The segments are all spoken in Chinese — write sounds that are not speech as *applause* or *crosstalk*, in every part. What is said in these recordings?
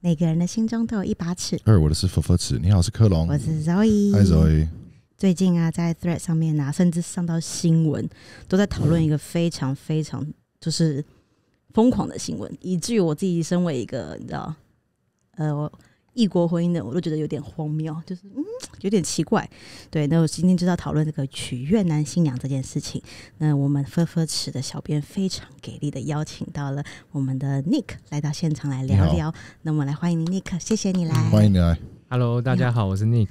每个人的心中都有一把尺。二，我的是佛佛尺。你好，是克隆，我是 Zoe，h Zoe。最近啊，在 t h r e a d 上面啊，甚至上到新闻，都在讨论一个非常非常就是疯狂的新闻，以至于我自己身为一个，你知道，呃。我异国婚姻的我都觉得有点荒谬，就是嗯有点奇怪。对，那我今天就要讨论这个娶越南新娘这件事情。那我们飞飞池的小编非常给力的邀请到了我们的 Nick 来到现场来聊聊。那我们来欢迎你，Nick，谢谢你来。欢迎你来。Hello，大家好，我是 Nick。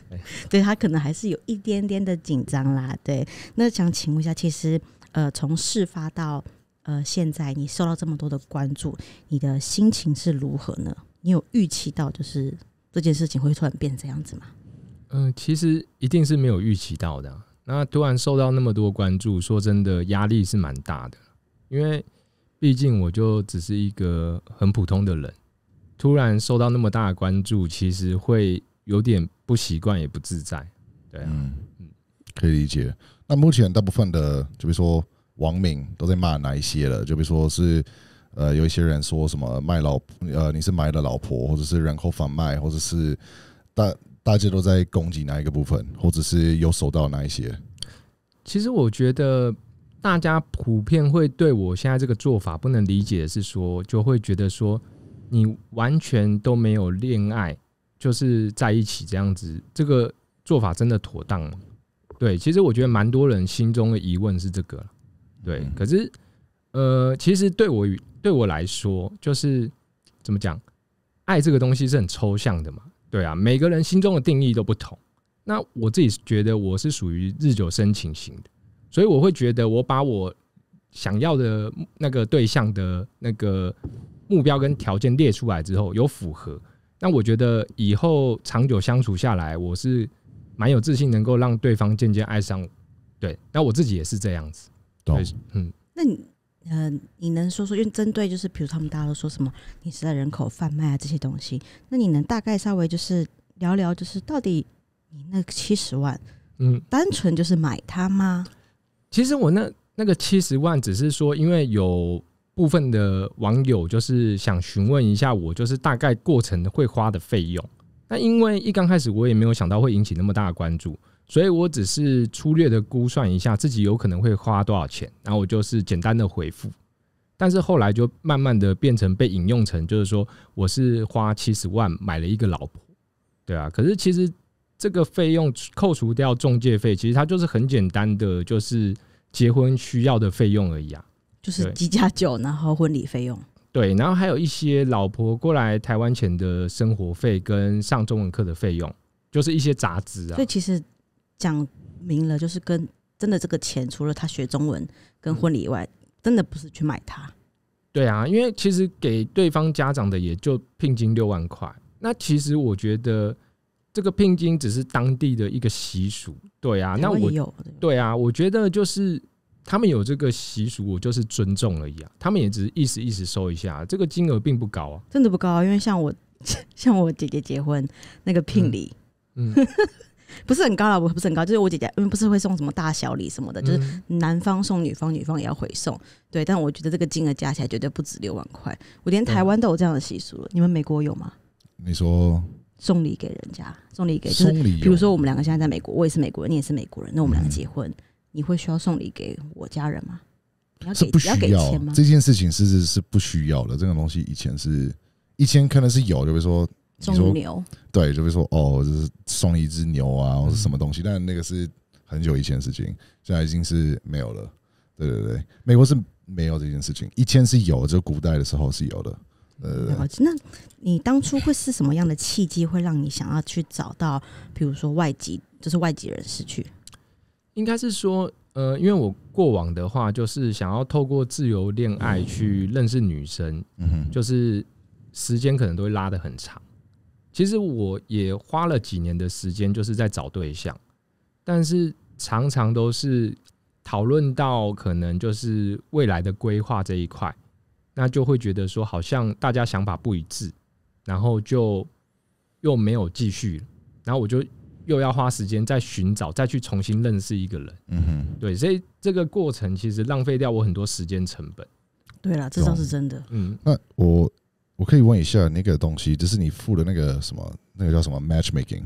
*laughs* 对他可能还是有一点点的紧张啦。对，那想请问一下，其实呃，从事发到呃现在，你受到这么多的关注，你的心情是如何呢？你有预期到就是这件事情会突然变这样子吗？嗯，其实一定是没有预期到的。那突然受到那么多关注，说真的，压力是蛮大的。因为毕竟我就只是一个很普通的人，突然受到那么大的关注，其实会有点不习惯，也不自在。对，嗯嗯，可以理解。那目前大部分的，就比如说王敏都在骂哪一些了？就比如说是。呃，有一些人说什么卖老婆，呃，你是买了老婆，或者是人口贩卖，或者是大大家都在攻击哪一个部分，或者是有收到哪一些？其实我觉得大家普遍会对我现在这个做法不能理解，是说就会觉得说你完全都没有恋爱，就是在一起这样子，这个做法真的妥当吗？对，其实我觉得蛮多人心中的疑问是这个对。可是呃，其实对我对我来说，就是怎么讲，爱这个东西是很抽象的嘛，对啊，每个人心中的定义都不同。那我自己觉得我是属于日久生情型的，所以我会觉得我把我想要的那个对象的那个目标跟条件列出来之后，有符合，那我觉得以后长久相处下来，我是蛮有自信能够让对方渐渐爱上我。对，那我自己也是这样子。懂，嗯，那你。呃，你能说说，因为针对就是，比如他们大家都说什么，你是在人口贩卖啊这些东西，那你能大概稍微就是聊聊，就是到底你那七十万，嗯，单纯就是买它吗？其实我那那个七十万，只是说因为有部分的网友就是想询问一下我，就是大概过程会花的费用。那因为一刚开始我也没有想到会引起那么大的关注。所以我只是粗略的估算一下自己有可能会花多少钱，然后我就是简单的回复。但是后来就慢慢的变成被引用成，就是说我是花七十万买了一个老婆，对啊。可是其实这个费用扣除掉中介费，其实它就是很简单的，就是结婚需要的费用而已啊。就是几家酒，然后婚礼费用。对，然后还有一些老婆过来台湾前的生活费跟上中文课的费用，就是一些杂资啊。所以其实。讲明了，就是跟真的这个钱，除了他学中文跟婚礼以外，真的不是去买它。对啊，因为其实给对方家长的也就聘金六万块。那其实我觉得这个聘金只是当地的一个习俗。对啊，那我有对啊，我觉得就是他们有这个习俗，我就是尊重而已啊。他们也只是意思意思收一下，这个金额并不高啊，真的不高。啊。因为像我 *laughs* 像我姐姐结婚那个聘礼，嗯。*laughs* 不是很高了，我不是很高，就是我姐姐，嗯，不是会送什么大小礼什么的，就是男方送女方，女方也要回送，对。但我觉得这个金额加起来绝对不止六万块，我连台湾都有这样的习俗了，你们美国有吗？你说送礼给人家，送礼给就是，比如说我们两个现在在美国，我也是美国人，你也是美国人，那我们两个结婚，你会需要送礼给我家人吗？要给，要给钱吗？这件事情是是是不需要的，这个东西以前是以前可能是有的，比如说。中牛对，就比如说哦，就是送一只牛啊，或者什么东西，但那个是很久以前的事情，现在已经是没有了。对对对，美国是没有这件事情，以前是有，就古代的时候是有的。呃，那你当初会是什么样的契机，会让你想要去找到，比如说外籍，就是外籍人士去？应该是说，呃，因为我过往的话，就是想要透过自由恋爱去认识女生，嗯哼，就是时间可能都会拉的很长。其实我也花了几年的时间，就是在找对象，但是常常都是讨论到可能就是未来的规划这一块，那就会觉得说好像大家想法不一致，然后就又没有继续，然后我就又要花时间再寻找，再去重新认识一个人。嗯哼，对，所以这个过程其实浪费掉我很多时间成本。对啦，这倒是真的。嗯，那我。我可以问一下那个东西，就是你付的那个什么，那个叫什么 matchmaking？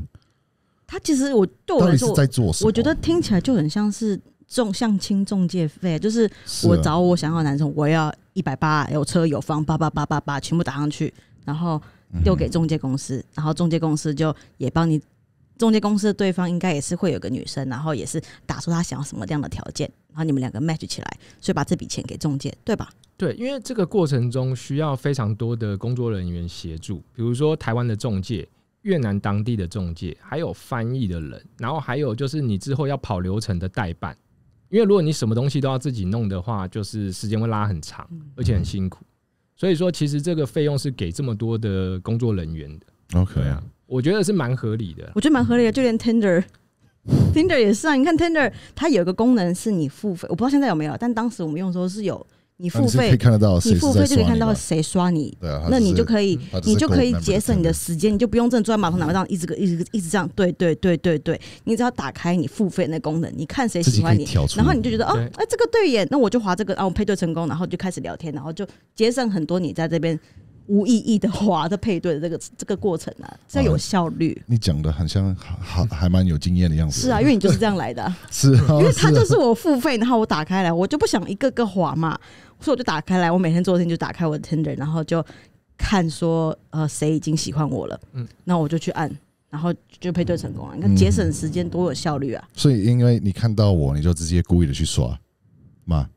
他其实我对我来说在做什么？我觉得听起来就很像是中相亲中介费，就是我找我想要男生，我要一百八，有车有房，八八八八八，全部打上去，然后丢给中介公司，然后中介公司就也帮你。中介公司的对方应该也是会有个女生，然后也是打出他想要什么这样的条件，然后你们两个 match 起来，所以把这笔钱给中介，对吧？对，因为这个过程中需要非常多的工作人员协助，比如说台湾的中介、越南当地的中介，还有翻译的人，然后还有就是你之后要跑流程的代办，因为如果你什么东西都要自己弄的话，就是时间会拉很长，而且很辛苦。所以说，其实这个费用是给这么多的工作人员的。OK 啊。我觉得是蛮合理的。我觉得蛮合理的，就连 Tinder，Tinder *laughs* 也是啊。你看 Tinder，它有一个功能是你付费，我不知道现在有没有，但当时我们用的时候是有。你付费可以看得到，你付费就可以看到谁刷你。对啊。那你就可以，你就可以节省你的时间，你就不用正坐在马桶上一直、一直、一直这样。对对对对对，你只要打开你付费那功能，你看谁喜欢你，然后你就觉得哦，哎，这个对眼，那我就划这个，然后配对成功，然后就开始聊天，然后就节省很多你在这边。无意义的滑的配对的这个这个过程啊，*laughs* 这样有效率。你讲的好像还 *laughs* 还蛮有经验的样子。是啊，因为你就是这样来的。*laughs* 是，因为它就是我付费，然后我打开来，我就不想一个个滑嘛。所以我就打开来，我每天昨天就打开我的 Tinder，然后就看说呃谁已经喜欢我了。嗯，那我就去按，然后就配对成功。你看节省时间多有效率啊！所以因为你看到我，你就直接故意的去刷嘛。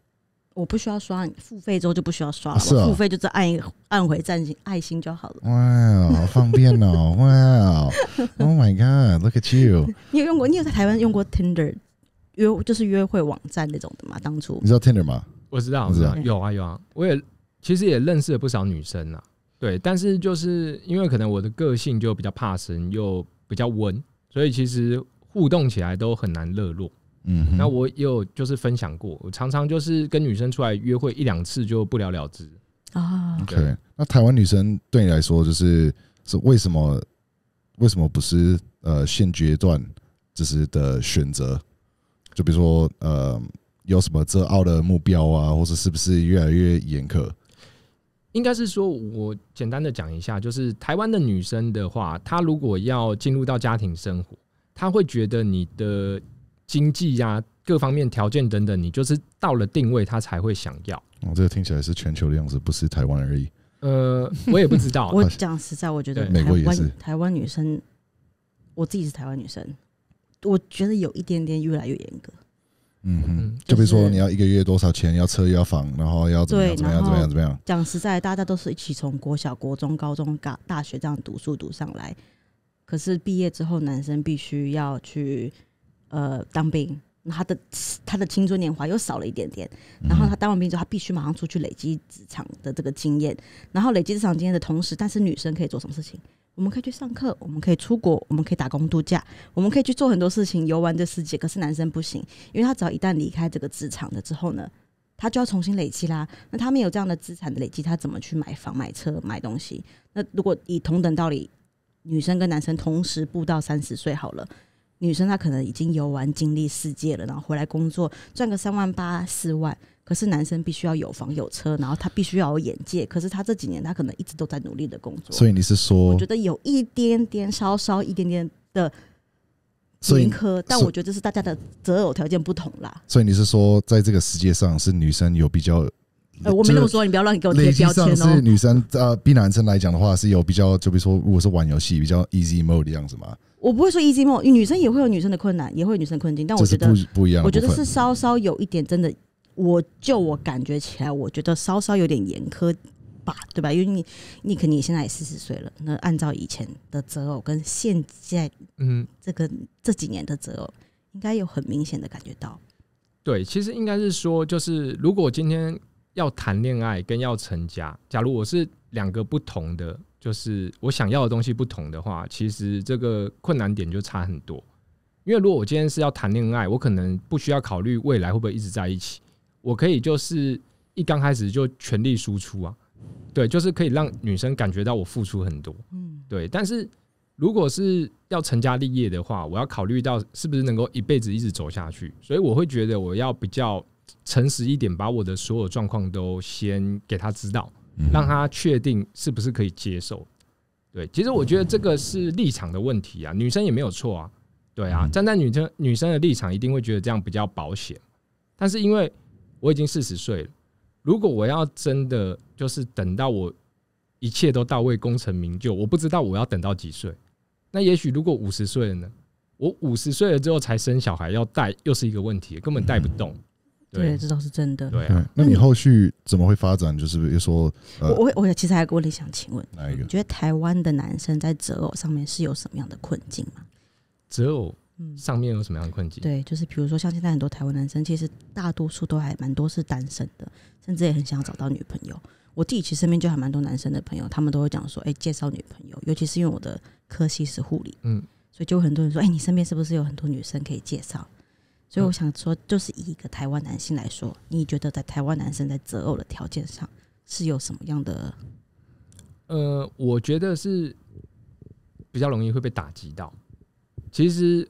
我不需要刷，付费之后就不需要刷了。是啊，付费就是按按回赞心爱心就好了。哇好方便哦！*laughs* 哇 o h my God，Look at you！*laughs* 你有用过？你有在台湾用过 Tinder 约就是约会网站那种的吗？当初你知道 Tinder 吗？我知道，我知道，有啊有啊。我也其实也认识了不少女生啊，对，但是就是因为可能我的个性就比较怕生，又比较温，所以其实互动起来都很难热络。嗯，那我有就是分享过，我常常就是跟女生出来约会一两次就不了了之啊。OK，那台湾女生对你来说就是是为什么？为什么不是呃现阶段就是的选择？就比如说呃，有什么择奥的目标啊，或者是不是越来越严苛？应该是说，我简单的讲一下，就是台湾的女生的话，她如果要进入到家庭生活，她会觉得你的。经济呀，各方面条件等等，你就是到了定位，他才会想要。哦，这个听起来是全球的样子，不是台湾而已。呃，我也不知道。*laughs* 我讲实在，我觉得美国也是台湾女生。我自己是台湾女生，我觉得有一点点越来越严格。嗯哼，就比如说你要一个月多少钱，要车要房，然后要怎么样怎么样怎么样怎么样。讲实在，大家都是一起从国小、国中、高中、大大学这样读书读上来，可是毕业之后，男生必须要去。呃，当兵，他的他的青春年华又少了一点点。然后他当完兵之后，他必须马上出去累积职场的这个经验。然后累积职场经验的同时，但是女生可以做什么事情？我们可以去上课，我们可以出国，我们可以打工度假，我们可以去做很多事情游玩这世界。可是男生不行，因为他只要一旦离开这个职场了之后呢，他就要重新累积啦。那他没有这样的资产累积，他怎么去买房、买车、买东西？那如果以同等道理，女生跟男生同时步到三十岁好了。女生她可能已经游玩经历世界了，然后回来工作赚个三万八四万，可是男生必须要有房有车，然后他必须要有眼界，可是他这几年他可能一直都在努力的工作，所以你是说，我觉得有一点点，稍稍一点点的，偏科，但我觉得这是大家的择偶条件不同啦。所以你是说，在这个世界上是女生有比较。呃，我没那么说，你不要乱给我贴标签哦。是女生，呃，比男生来讲的话，是有比较，就比如说，如果是玩游戏，比较 easy mode 的样子嘛。我不会说 easy mode，女生也会有女生的困难，也会有女生困境。但我觉得不不一样，我觉得是稍稍有一点真的，我就我感觉起来，我觉得稍稍有点严苛吧，对吧？因为你，你肯定现在也四十岁了，那按照以前的择偶跟现在，嗯，这个这几年的择偶，应该有很明显的感觉到。对，其实应该是说，就是如果今天。要谈恋爱跟要成家，假如我是两个不同的，就是我想要的东西不同的话，其实这个困难点就差很多。因为如果我今天是要谈恋爱，我可能不需要考虑未来会不会一直在一起，我可以就是一刚开始就全力输出啊，对，就是可以让女生感觉到我付出很多，嗯，对。但是如果是要成家立业的话，我要考虑到是不是能够一辈子一直走下去，所以我会觉得我要比较。诚实一点，把我的所有状况都先给他知道，让他确定是不是可以接受。对，其实我觉得这个是立场的问题啊，女生也没有错啊，对啊，站在女生女生的立场，一定会觉得这样比较保险。但是因为我已经四十岁了，如果我要真的就是等到我一切都到位、功成名就，我不知道我要等到几岁。那也许如果五十岁了呢？我五十岁了之后才生小孩要带，又是一个问题，根本带不动。对，这倒是真的。对，那你后续怎么会发展？就是比如说，我我其实还问你想请问，你觉得台湾的男生在择偶上面是有什么样的困境吗？择偶上面有什么样的困境？对，就是比如说像现在很多台湾男生，其实大多数都还蛮多是单身的，甚至也很想找到女朋友。我自己其实身边就还蛮多男生的朋友，他们都会讲说，哎，介绍女朋友，尤其是因为我的科系是护理，嗯，所以就很多人说，哎，你身边是不是有很多女生可以介绍？所以我想说，就是以一个台湾男性来说，你觉得在台湾男生在择偶的条件上是有什么样的？呃，我觉得是比较容易会被打击到。其实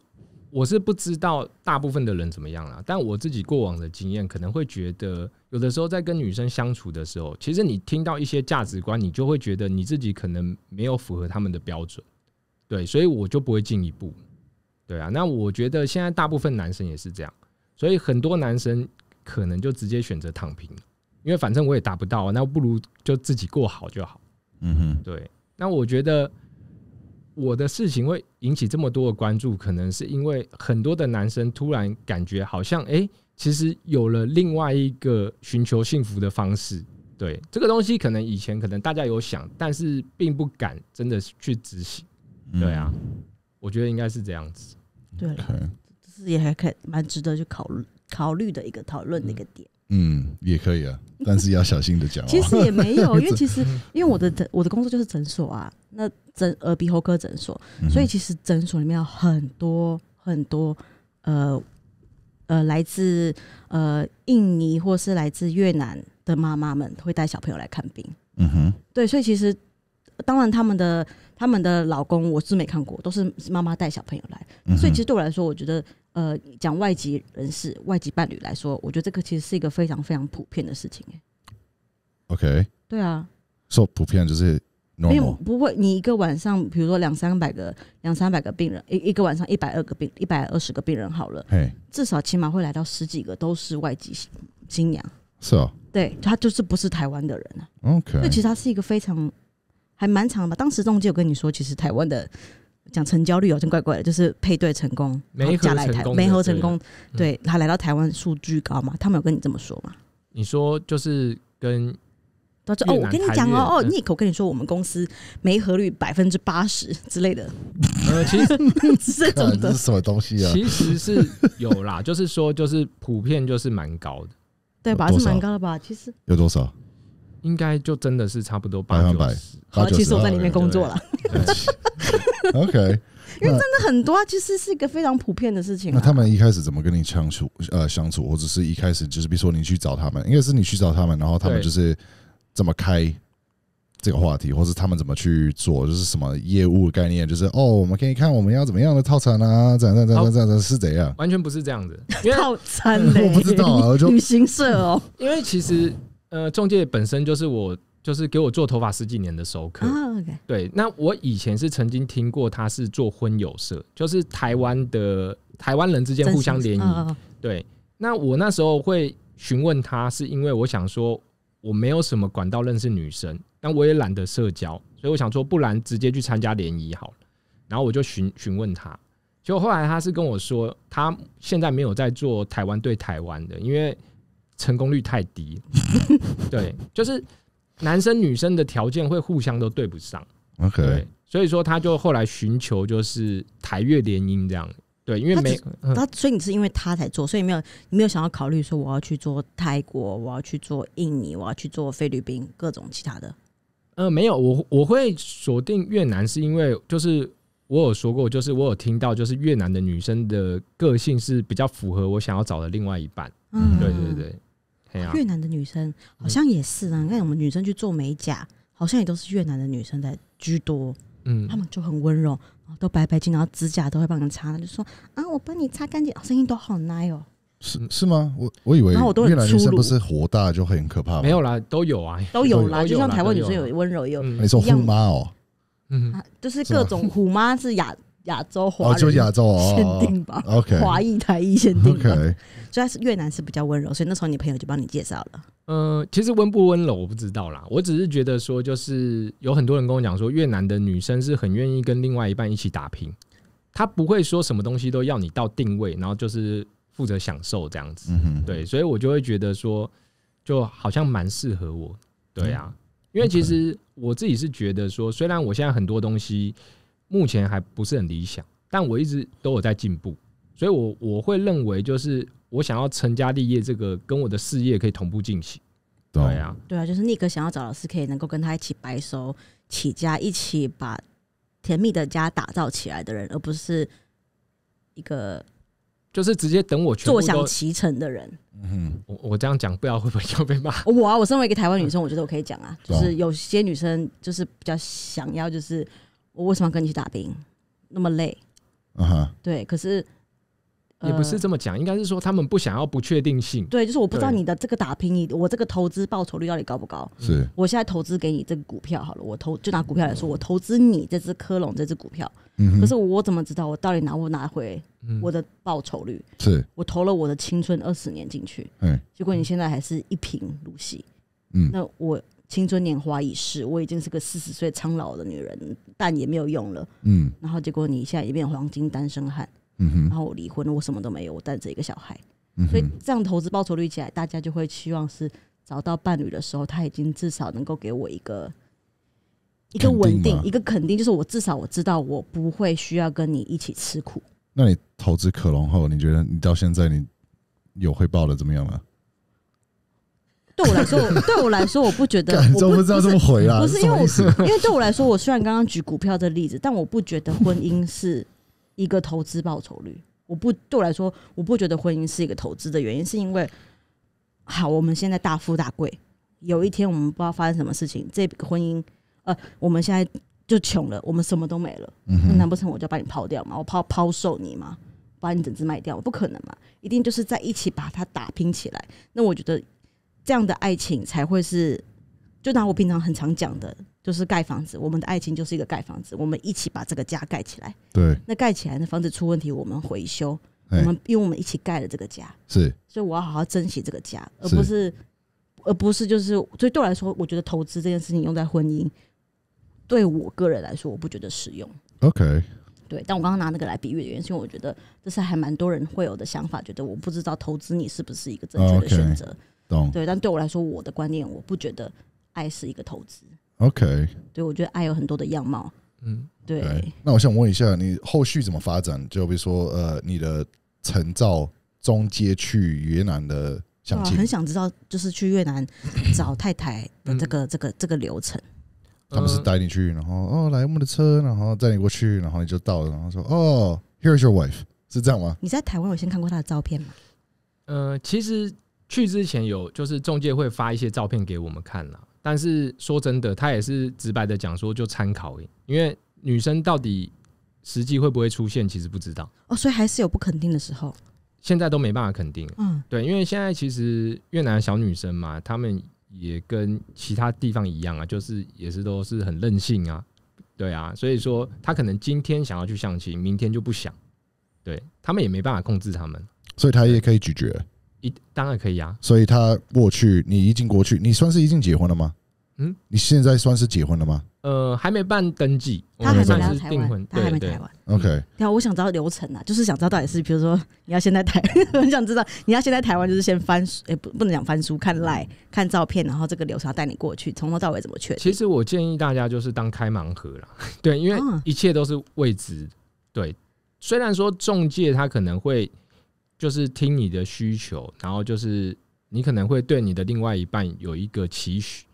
我是不知道大部分的人怎么样了，但我自己过往的经验可能会觉得，有的时候在跟女生相处的时候，其实你听到一些价值观，你就会觉得你自己可能没有符合他们的标准，对，所以我就不会进一步。对啊，那我觉得现在大部分男生也是这样，所以很多男生可能就直接选择躺平，因为反正我也达不到，那不如就自己过好就好。嗯哼，对。那我觉得我的事情会引起这么多的关注，可能是因为很多的男生突然感觉好像，哎，其实有了另外一个寻求幸福的方式。对，这个东西可能以前可能大家有想，但是并不敢真的去执行。对啊，我觉得应该是这样子。对了，这是也还可蛮值得去考考虑的一个讨论的一个点。嗯，也可以啊，*laughs* 但是要小心的讲。其实也没有，*laughs* 因为其实因为我的我的工作就是诊所啊，那诊耳鼻喉科诊所，所以其实诊所里面有很多很多呃呃来自呃印尼或是来自越南的妈妈们会带小朋友来看病。嗯哼，对，所以其实。当然，他们的他们的老公我是没看过，都是妈妈带小朋友来。所以其实对我来说，我觉得呃，讲外籍人士、外籍伴侣来说，我觉得这个其实是一个非常非常普遍的事情。o k 对啊，说普遍就是没有不会。你一个晚上，比如说两三百个两三百个病人，一一个晚上一百二个病一百二十个病人好了，哎，至少起码会来到十几个都是外籍新娘，是啊，对，他就是不是台湾的人啊。OK，所以其实他是一个非常。还蛮长的吧？当时中介有跟你说，其实台湾的讲成交率有真怪怪的，就是配对成功，没合没合成功，对他来到台湾数据高嘛？他们有跟你这么说吗？你说就是跟，哦，我跟你讲哦，哦 n i c 我跟你说，我们公司没合率百分之八十之类的。呃，其实这种的 *laughs* 什么东西啊？其实是有啦，就是说，就是普遍就是蛮高的。对吧？是蛮高的吧？其实有多少？应该就真的是差不多八九百。好，其实我在里面工作了，*laughs* OK，*laughs* 因为真的很多，其实是一个非常普遍的事情。那他们一开始怎么跟你相处？呃，相处或者是一开始就是比如说你去找他们，应该是你去找他们，然后他们就是怎么开这个话题，或是他们怎么去做，就是什么业务概念，就是哦，我们可以看我们要怎么样的套餐啊，这样这样这样这样是怎样？完全不是这样子。套餐 *laughs* 我不知道，旅行社哦，因为其实呃，中介本身就是我。就是给我做头发十几年的熟客，对。那我以前是曾经听过他是做婚友社，就是台湾的台湾人之间互相联谊。对。那我那时候会询问他，是因为我想说，我没有什么管道认识女生，但我也懒得社交，所以我想说，不然直接去参加联谊好了。然后我就询询问他，结果后来他是跟我说，他现在没有在做台湾对台湾的，因为成功率太低。*laughs* 对，就是。男生女生的条件会互相都对不上，OK，所以说他就后来寻求就是台越联姻这样，对，因为没他，所以你是因为他才做，所以没有你没有想要考虑说我要去做泰国，我要去做印尼，我要去做菲律宾，各种其他的。呃，没有，我我会锁定越南，是因为就是我有说过，就是我有听到，就是越南的女生的个性是比较符合我想要找的另外一半，嗯，对对对。越南的女生好像也是啊，你看我们女生去做美甲，好像也都是越南的女生在居多。嗯，她们就很温柔，都白白净，然后指甲都会帮你擦，就说啊，我帮你擦干净，声音都好 nice 哦。是是吗？我我以为越南女生不是火大就很可怕没有啦，都有啊，都有啦，就像台湾女生有温柔，有那种虎妈哦，嗯，就是各种虎妈是亚。亚洲华人限定吧。o k 华裔台裔限定 OK，主要是越南是比较温柔，所以那时候你朋友就帮你介绍了。嗯，其实温不温柔我不知道啦，我只是觉得说，就是有很多人跟我讲说，越南的女生是很愿意跟另外一半一起打拼，她不会说什么东西都要你到定位，然后就是负责享受这样子。嗯对，所以我就会觉得说，就好像蛮适合我。对啊，因为其实我自己是觉得说，虽然我现在很多东西。目前还不是很理想，但我一直都有在进步，所以，我我会认为就是我想要成家立业，这个跟我的事业可以同步进行。对啊，对啊，就是宁可想要找老师，可以能够跟他一起白手起家，一起把甜蜜的家打造起来的人，而不是一个就是直接等我坐享其成的人。嗯，我我这样讲，不知道会不会要被骂。我啊，我身为一个台湾女生，我觉得我可以讲啊，就是有些女生就是比较想要就是。我为什么要跟你去打拼，那么累？啊对，可是也不是这么讲，应该是说他们不想要不确定性。对，就是我不知道你的这个打拼，你我这个投资报酬率到底高不高？是，我现在投资给你这个股票好了，我投就拿股票来说，我投资你这只科隆这只股票，可是我怎么知道我到底拿不拿回我的报酬率？是，我投了我的青春二十年进去，嗯，结果你现在还是一瓶露西，嗯，那我。青春年华已逝，我已经是个四十岁苍老的女人，但也没有用了。嗯，然后结果你现在也变黄金单身汉。嗯哼，然后我离婚了，我什么都没有，我带着一个小孩。嗯，所以这样投资报酬率起来，大家就会期望是找到伴侣的时候，他已经至少能够给我一个一个稳定、一个肯定，就是我至少我知道我不会需要跟你一起吃苦。那你投资可隆后，你觉得你到现在你有回报的怎么样了？对我来说，*laughs* 对我来说，我不觉得。都不知道这么回啊，不是因为，*laughs* 因为对我来说，我虽然刚刚举股票的例子，但我不觉得婚姻是一个投资报酬率。我不对我来说，我不觉得婚姻是一个投资的原因，是因为好，我们现在大富大贵，有一天我们不知道发生什么事情，这个婚姻呃，我们现在就穷了，我们什么都没了，难不成我就把你抛掉吗？我抛抛售你吗？把你整只卖掉？不可能嘛！一定就是在一起把它打拼起来。那我觉得。这样的爱情才会是，就拿我平常很常讲的，就是盖房子。我们的爱情就是一个盖房子，我们一起把这个家盖起来。对，那盖起来，那房子出问题，我们回修。我们因为我们一起盖了这个家，是，所以我要好好珍惜这个家，而不是，而不是就是。所以对我来说，我觉得投资这件事情用在婚姻，对我个人来说，我不觉得实用。OK，对，但我刚刚拿那个来比喻的原因，因为我觉得这是还蛮多人会有的想法，觉得我不知道投资你是不是一个正确的选择。对，但对我来说，我的观念我不觉得爱是一个投资。OK，对，我觉得爱有很多的样貌。嗯，对。那我想问一下，你后续怎么发展？就比如说，呃，你的成照中接去越南的相亲，很想知道就是去越南 *clears throat* 找太太的这个这个这个流程。他们是带你去，然后哦，来我们的车，然后载你过去，然后你就到了，然后说哦，Here's your wife，是这样吗？你在台湾有先看过他的照片吗？呃，其实。去之前有就是中介会发一些照片给我们看了，但是说真的，他也是直白的讲说就参考，因为女生到底实际会不会出现，其实不知道哦，所以还是有不肯定的时候。现在都没办法肯定，嗯，对，因为现在其实越南小女生嘛，她们也跟其他地方一样啊，就是也是都是很任性啊，对啊，所以说她可能今天想要去相亲，明天就不想，对他们也没办法控制他们，所以她也可以拒绝。一当然可以啊，所以他过去，你已经过去，你算是已经结婚了吗？嗯，你现在算是结婚了吗？呃，还没办登记，他还没台湾，他还没台湾。OK，那我想知道流程啊，就是想知道到底是，比如说你要先在台，很想知道你要先在台湾，就是先翻书，哎不，不能讲翻书，看赖，看照片，然后这个流程带你过去，从头到尾怎么确认？其实我建议大家就是当开盲盒了，*laughs* 对，因为一切都是未知。对，虽然说中介他可能会。就是听你的需求，然后就是你可能会对你的另外一半有一个期许，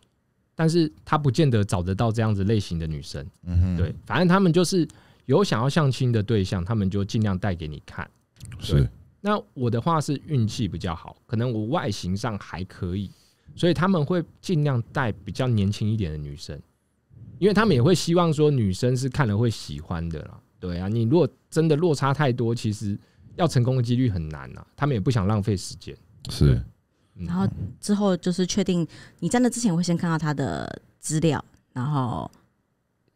但是他不见得找得到这样子类型的女生。嗯哼，对，反正他们就是有想要相亲的对象，他们就尽量带给你看。是，那我的话是运气比较好，可能我外形上还可以，所以他们会尽量带比较年轻一点的女生，因为他们也会希望说女生是看了会喜欢的啦。对啊，你如果真的落差太多，其实。要成功的几率很难呐，他们也不想浪费时间。是，然后之后就是确定，你在那之前会先看到他的资料，然后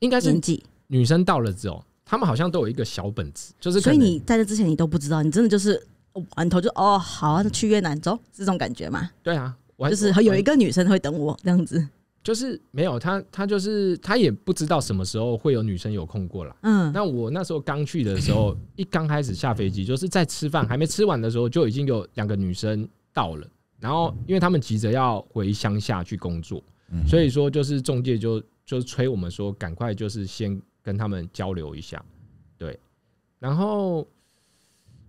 应该是女生到了之后，他们好像都有一个小本子，就是所以你在这之前你都不知道，你真的就是哦，转头就哦好啊，去越南走这种感觉嘛？对啊，我就是有一个女生会等我这样子。就是没有他，他就是他也不知道什么时候会有女生有空过来。嗯，那我那时候刚去的时候，*clears throat* 一刚开始下飞机，就是在吃饭还没吃完的时候，就已经有两个女生到了。然后，因为他们急着要回乡下去工作，所以说就是中介就就催我们说，赶快就是先跟他们交流一下。对，然后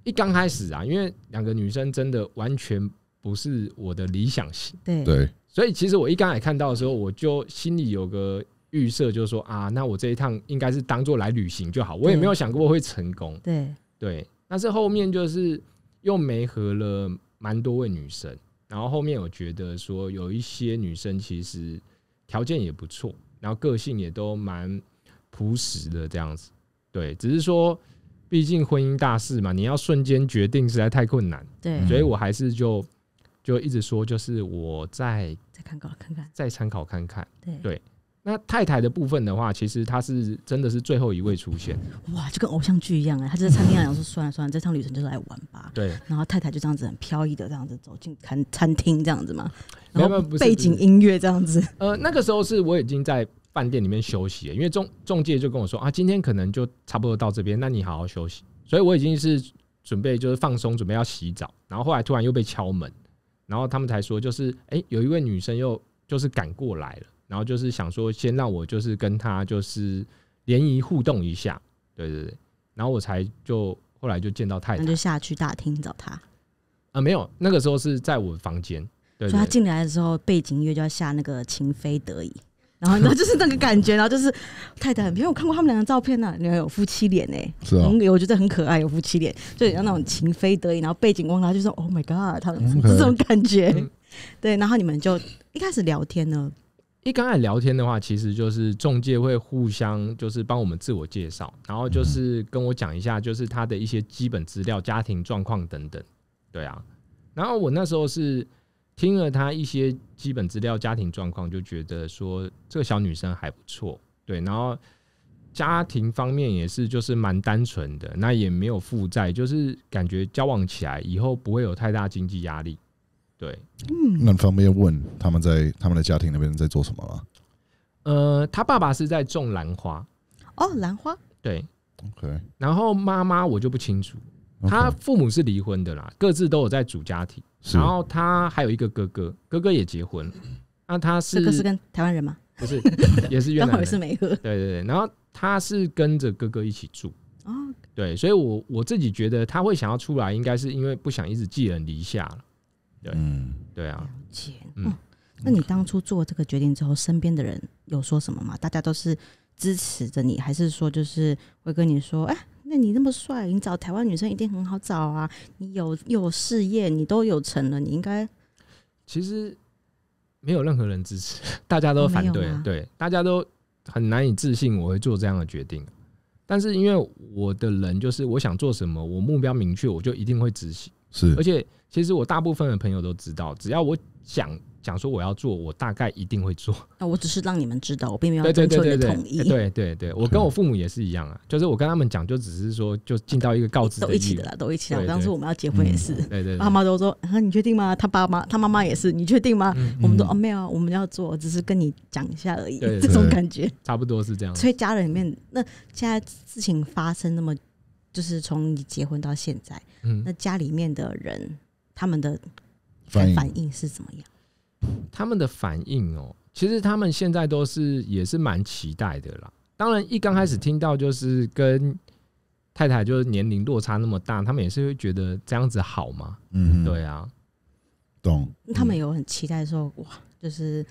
一刚开始啊，因为两个女生真的完全不是我的理想型。对所以其实我一刚才看到的时候，我就心里有个预设，就是说啊，那我这一趟应该是当做来旅行就好，我也没有想过会成功。对对，但是后面就是又没合了蛮多位女生，然后后面我觉得说有一些女生其实条件也不错，然后个性也都蛮朴实的这样子。对，只是说毕竟婚姻大事嘛，你要瞬间决定实在太困难。对，所以我还是就。就一直说，就是我再再参考看看，再参考看看。对对，那太太的部分的话，其实她是真的是最后一位出现，哇，就跟偶像剧一样欸，她就在餐厅啊，说算了算了，这趟旅程就是来玩吧。对。然后太太就这样子很飘逸的这样子走进餐餐厅这样子嘛，然后背景音乐这样子。呃，那个时候是我已经在饭店里面休息，因为中中介就跟我说啊，今天可能就差不多到这边，那你好好休息。所以我已经是准备就是放松，准备要洗澡，然后后来突然又被敲门。然后他们才说，就是哎，有一位女生又就是赶过来了，然后就是想说先让我就是跟她就是联谊互动一下，对对对，然后我才就后来就见到太太，就下去大厅找她，啊，没有，那个时候是在我房间，所以她进来的时候背景音乐就要下那个情非得已。然后呢，就是那个感觉，然后就是太太，很因没我看过他们两个照片呢？你面有夫妻脸哎，是啊，我觉得很可爱，有夫妻脸，就像那种情非得已，然后背景光，然后就说 Oh my God，他们 *laughs* 这种感觉，*laughs* 对。然后你们就一开始聊天呢，一刚开始聊天的话，其实就是中介会互相就是帮我们自我介绍，然后就是跟我讲一下，就是他的一些基本资料、家庭状况等等，对啊。然后我那时候是。听了她一些基本资料、家庭状况，就觉得说这个小女生还不错，对。然后家庭方面也是，就是蛮单纯的，那也没有负债，就是感觉交往起来以后不会有太大经济压力，对。嗯，那方便问他们在他们的家庭那边在做什么吗？呃，他爸爸是在种兰花，哦，兰花，对。OK，然后妈妈我就不清楚。他父母是离婚的啦，各自都有在主家庭。然后他还有一个哥哥，哥哥也结婚了。那他是哥哥是跟台湾人吗？不是，*laughs* 也是越南人。刚好是美和。对对对，然后他是跟着哥哥一起住哦，对，所以，我我自己觉得他会想要出来，应该是因为不想一直寄人篱下了。对，嗯，对啊。嗯。那你当初做这个决定之后，身边的人有说什么吗？大家都是支持着你，还是说就是会跟你说，哎？那你那么帅，你找台湾女生一定很好找啊！你有有事业，你都有成了，你应该。其实，没有任何人支持，大家都反对，对，大家都很难以置信我会做这样的决定。但是因为我的人就是我想做什么，我目标明确，我就一定会执行。是，而且其实我大部分的朋友都知道，只要我想。讲说我要做，我大概一定会做。那我只是让你们知道，我并没有征求的同意。一。对对对，我跟我父母也是一样啊，就是我跟他们讲，就只是说，就进到一个告知。都一起的啦，都一起啦。当时我们要结婚也是，爸妈都说：“你确定吗？”他爸妈，他妈妈也是：“你确定吗？”我们都哦，没有，我们要做，只是跟你讲一下而已。”这种感觉差不多是这样。所以家人里面，那现在事情发生那么，就是从你结婚到现在，嗯，那家里面的人他们的反反应是怎么样？他们的反应哦，其实他们现在都是也是蛮期待的啦。当然，一刚开始听到就是跟太太就是年龄落差那么大，他们也是会觉得这样子好吗？嗯，对啊，懂。他们有很期待说哇，就是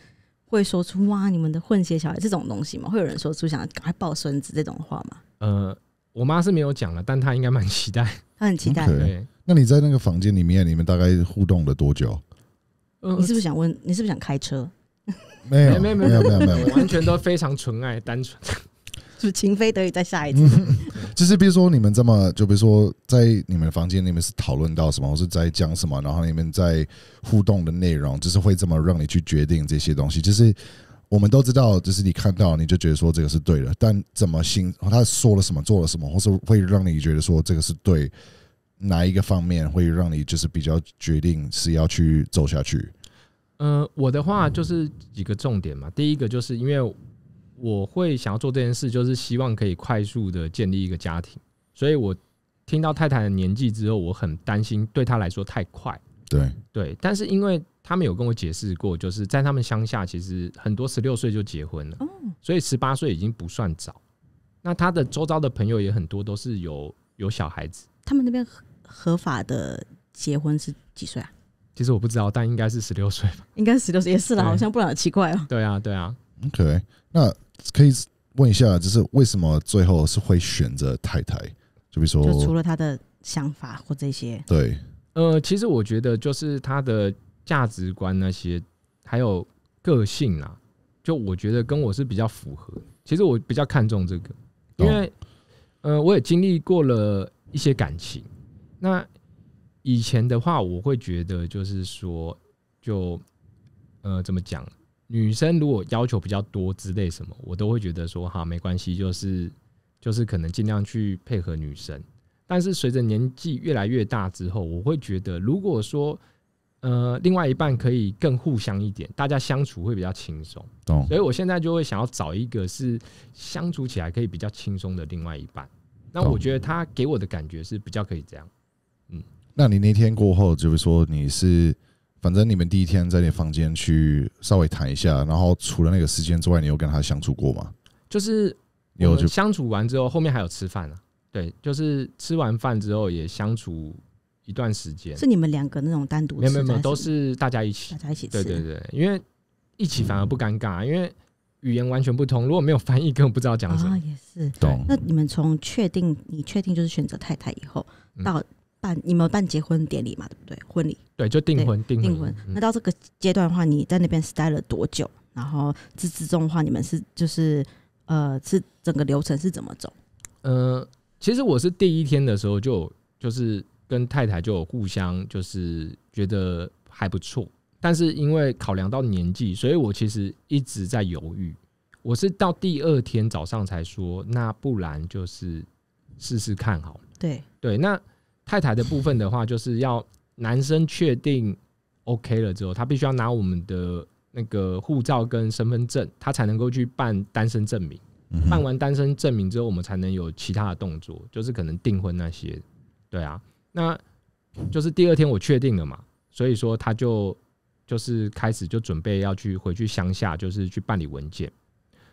会说出哇你们的混血小孩这种东西吗？会有人说出想赶快抱孙子这种话吗？呃，我妈是没有讲了，但她应该蛮期待，她很期待。对，那你在那个房间里面，你们大概互动了多久？你是不是想问？你是不是想开车？没有没有没有没有没有，完全都非常纯爱单纯，*laughs* 是情非得已，在下一次。就是比如说，你们这么就比如说，在你们房间里面是讨论到什么，或是在讲什么，然后你们在互动的内容，就是会这么让你去决定这些东西。就是我们都知道，就是你看到你就觉得说这个是对的，但怎么行？他说了什么，做了什么，或是会让你觉得说这个是对。哪一个方面会让你就是比较决定是要去走下去？嗯，我的话就是几个重点嘛。第一个就是因为我会想要做这件事，就是希望可以快速的建立一个家庭。所以我听到太太的年纪之后，我很担心对她来说太快。对对，但是因为他们有跟我解释过，就是在他们乡下，其实很多十六岁就结婚了，所以十八岁已经不算早。那他的周遭的朋友也很多都是有有小孩子，他们那边。合法的结婚是几岁啊？其实我不知道，但应该是十六岁吧。应该十六岁也是啦，好像不老奇怪哦。对啊，对啊，OK，那可以问一下，就是为什么最后是会选择太太？就比如说，就除了他的想法或这些，对，呃，其实我觉得就是他的价值观那些，还有个性啊，就我觉得跟我是比较符合。其实我比较看重这个，因为呃，我也经历过了一些感情。那以前的话，我会觉得就是说，就呃怎么讲，女生如果要求比较多之类什么，我都会觉得说哈没关系，就是就是可能尽量去配合女生。但是随着年纪越来越大之后，我会觉得如果说呃另外一半可以更互相一点，大家相处会比较轻松。所以我现在就会想要找一个是相处起来可以比较轻松的另外一半。那我觉得他给我的感觉是比较可以这样。那你那天过后，就是说你是反正你们第一天在那房间去稍微谈一下，然后除了那个时间之外，你有跟他相处过吗？就是有相处完之后，后面还有吃饭啊？对，就是吃完饭之后也相处一段时间。是你们两个那种单独？没有没有，都是大家一起，大家一起。对对对，因为一起反而不尴尬，因为语言完全不同，如果没有翻译，根本不知道讲什么。也是懂。那你们从确定你确定就是选择太太以后到。办，你们办结婚典礼嘛，对不对？婚礼，对，就订婚，订婚。那到这个阶段的话，你在那边 s 了多久？然后这之中的话，你们是就是呃，是整个流程是怎么走？呃，其实我是第一天的时候就就是跟太太就互相就是觉得还不错，但是因为考量到年纪，所以我其实一直在犹豫。我是到第二天早上才说，那不然就是试试看好了。对对，那。太太的部分的话，就是要男生确定 OK 了之后，他必须要拿我们的那个护照跟身份证，他才能够去办单身证明。办完单身证明之后，我们才能有其他的动作，就是可能订婚那些。对啊，那就是第二天我确定了嘛，所以说他就就是开始就准备要去回去乡下，就是去办理文件。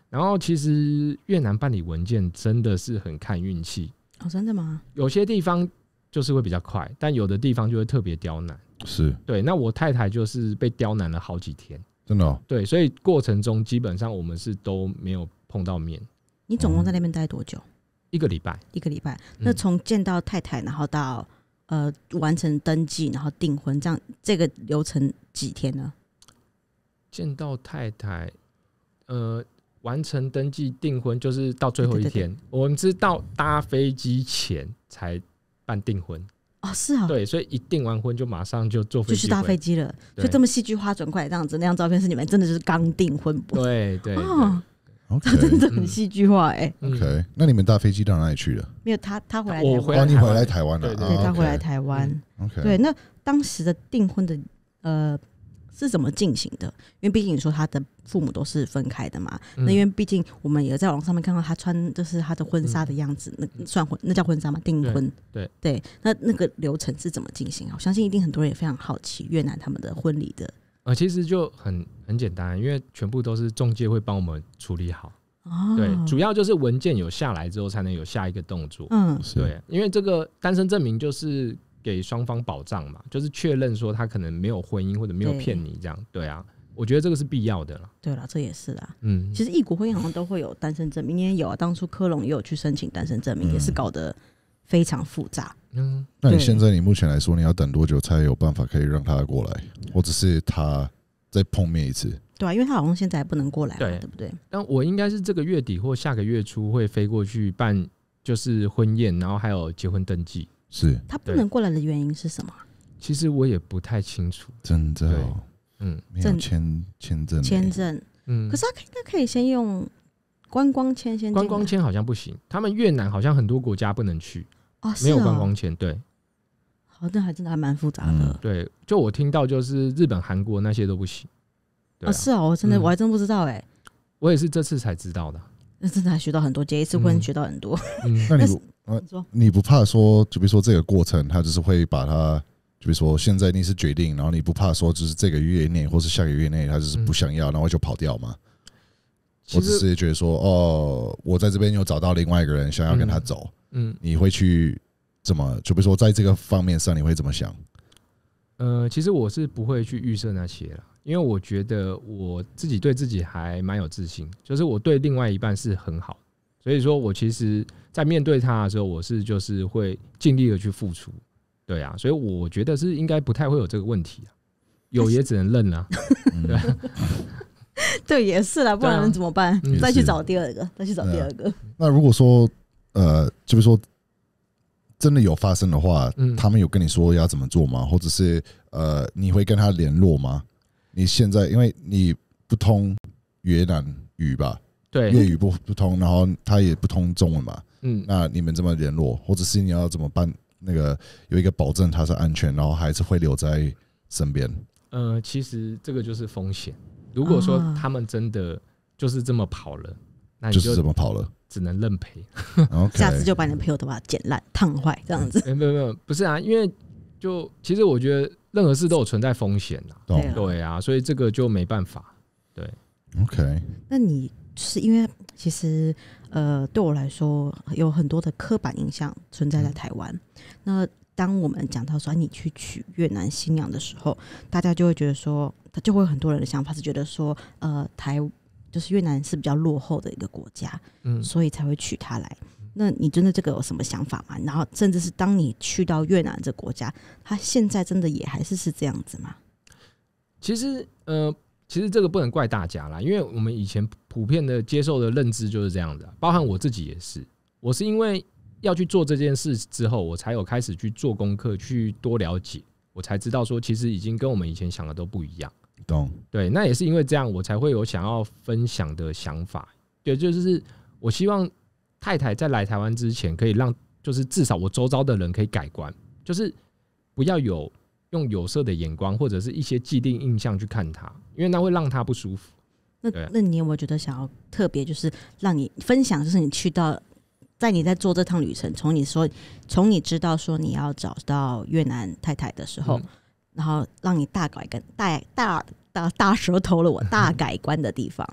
然后其实越南办理文件真的是很看运气哦，真的吗？有些地方。就是会比较快，但有的地方就会特别刁难。是对，那我太太就是被刁难了好几天，真的。对，所以过程中基本上我们是都没有碰到面。你总共在那边待多久？一个礼拜，一个礼拜。那从见到太太，然后到呃完成登记，然后订婚，这样这个流程几天呢？见到太太，呃，完成登记订婚，就是到最后一天。我们是到搭飞机前才。办订婚哦，是啊，对，所以一订完婚就马上就坐飞就去搭飞机了，就这么戏剧化，转过来这样子，那张照片是你们真的就是刚订婚，不？对对哦啊，真的很戏剧化哎。OK，那你们搭飞机到哪里去了？没有他，他回来，我你回来台湾了，对对，他回来台湾。OK，对，那当时的订婚的呃。是怎么进行的？因为毕竟你说他的父母都是分开的嘛。那因为毕竟我们也在网上面看到他穿就是他的婚纱的样子，那算婚那叫婚纱吗？订婚。对对，那那个流程是怎么进行啊？我相信一定很多人也非常好奇越南他们的婚礼的。呃，其实就很很简单，因为全部都是中介会帮我们处理好。哦、对，主要就是文件有下来之后才能有下一个动作。嗯。对，因为这个单身证明就是。给双方保障嘛，就是确认说他可能没有婚姻或者没有骗你这样，对啊，我觉得这个是必要的了。对了，这也是啊，嗯，其实异国婚姻好像都会有单身证明，也有啊。当初科隆也有去申请单身证明，也是搞得非常复杂。嗯，那你现在你目前来说，你要等多久才有办法可以让他过来，或者是他再碰面一次？对啊，因为他好像现在不能过来，对，对不对？但我应该是这个月底或下个月初会飞过去办，就是婚宴，然后还有结婚登记。是他不能过来的原因是什么？其实我也不太清楚，真的，嗯，证签签证签证，嗯，可是他应该可以先用观光签，先观光签好像不行，他们越南好像很多国家不能去哦，没有观光签，对，好像还真的还蛮复杂的，对，就我听到就是日本、韩国那些都不行，啊，是哦，我真的我还真不知道哎，我也是这次才知道的。真的还学到很多，结一次婚学到很多。*laughs* 那你呃，你不怕说，就比如说这个过程，他就是会把他，就比如说现在你是决定，然后你不怕说，就是这个月内或是下个月内，他就是不想要，然后就跑掉吗？我只是觉得说，哦，我在这边又找到另外一个人，想要跟他走，嗯，你会去怎么？就比如说在这个方面上，你会怎么想？呃，其实我是不会去预设那些了，因为我觉得我自己对自己还蛮有自信，就是我对另外一半是很好所以说我其实在面对他的时候，我是就是会尽力的去付出，对啊，所以我觉得是应该不太会有这个问题啊，有也只能认了，对，*laughs* 对，也是了，不然怎么办？再去找第二个，再去找第二个。那如果说呃，就比如说。真的有发生的话，他们有跟你说要怎么做吗？或者是呃，你会跟他联络吗？你现在因为你不通越南语吧，粤语不不通，然后他也不通中文嘛，嗯，那你们怎么联络？或者是你要怎么办？那个有一个保证他是安全，然后还是会留在身边？呃，其实这个就是风险。如果说他们真的就是这么跑了。那你就怎么跑了？只能认赔，OK。下次就把你的朋友头发剪烂、烫坏，这样子。没有没有，不是啊，因为就其实我觉得任何事都有存在风险呐，对啊，所以这个就没办法，对，OK。那你是因为其实呃，对我来说有很多的刻板印象存在在台湾。那当我们讲到说你去娶越南新娘的时候，大家就会觉得说，他就会很多人的想法是觉得说，呃，台。就是越南是比较落后的一个国家，嗯，所以才会娶她来。那你真的这个有什么想法吗？然后，甚至是当你去到越南这国家，他现在真的也还是是这样子吗？其实，呃，其实这个不能怪大家啦，因为我们以前普遍的接受的认知就是这样子，包含我自己也是。我是因为要去做这件事之后，我才有开始去做功课，去多了解，我才知道说，其实已经跟我们以前想的都不一样。懂，对，那也是因为这样，我才会有想要分享的想法。对，就是我希望太太在来台湾之前，可以让就是至少我周遭的人可以改观，就是不要有用有色的眼光或者是一些既定印象去看他，因为那会让他不舒服。那那你有没有觉得想要特别就是让你分享，就是你去到在你在做这趟旅程，从你说从你知道说你要找到越南太太的时候。然后让你大改跟大大大大舌头了。我大改观的地方，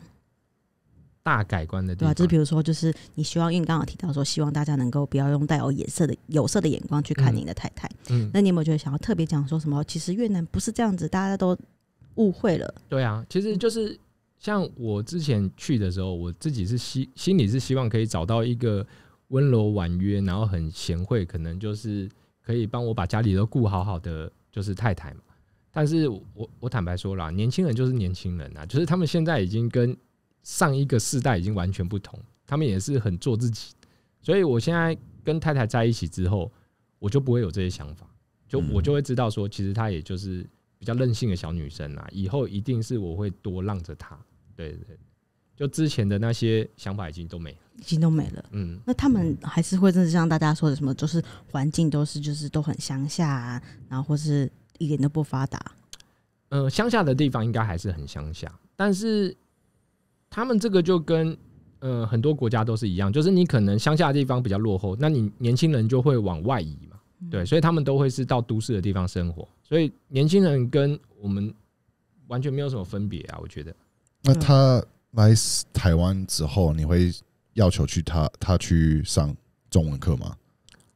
大改观的地方，就是比如说，就是你希望因为刚好提到说，希望大家能够不要用带有有色的有色的眼光去看您的太太。嗯，那你有没有觉得想要特别讲说什么？其实越南不是这样子，大家都误会了。对啊，其实就是像我之前去的时候，我自己是希心里是希望可以找到一个温柔婉约，然后很贤惠，可能就是可以帮我把家里都顾好好的。就是太太嘛，但是我我坦白说了，年轻人就是年轻人啊，就是他们现在已经跟上一个世代已经完全不同，他们也是很做自己，所以我现在跟太太在一起之后，我就不会有这些想法，就我就会知道说，其实她也就是比较任性的小女生啊，以后一定是我会多让着她，对对。就之前的那些想法已经都没了，已经都没了。嗯，那他们还是会真的像大家说的，什么就是环境都是就是都很乡下啊，然后或是一点都不发达。嗯，乡下的地方应该还是很乡下，但是他们这个就跟呃很多国家都是一样，就是你可能乡下的地方比较落后，那你年轻人就会往外移嘛。对，所以他们都会是到都市的地方生活，所以年轻人跟我们完全没有什么分别啊，我觉得。那他。来台湾之后，你会要求去他他去上中文课吗？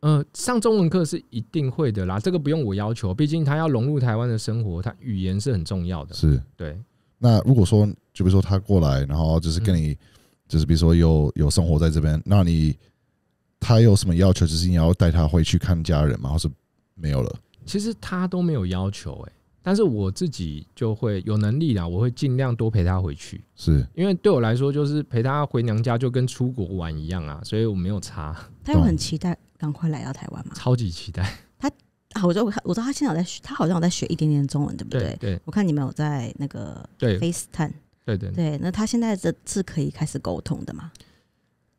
呃，上中文课是一定会的啦，这个不用我要求，毕竟他要融入台湾的生活，他语言是很重要的。是对。那如果说，就比如说他过来，然后就是跟你，就是比如说有有生活在这边，那你他有什么要求？就是你要带他回去看家人吗？或是没有了？其实他都没有要求，哎。但是我自己就会有能力啦，我会尽量多陪她回去，是因为对我来说就是陪她回娘家就跟出国玩一样啊，所以我没有差。她又很期待赶快来到台湾嘛，超级期待。她啊，我知道，我，知道她现在有在学，她好像有在学一点点中文，对不对？对，我看你们有在那个 FaceTime，对对对，那她现在这是可以开始沟通的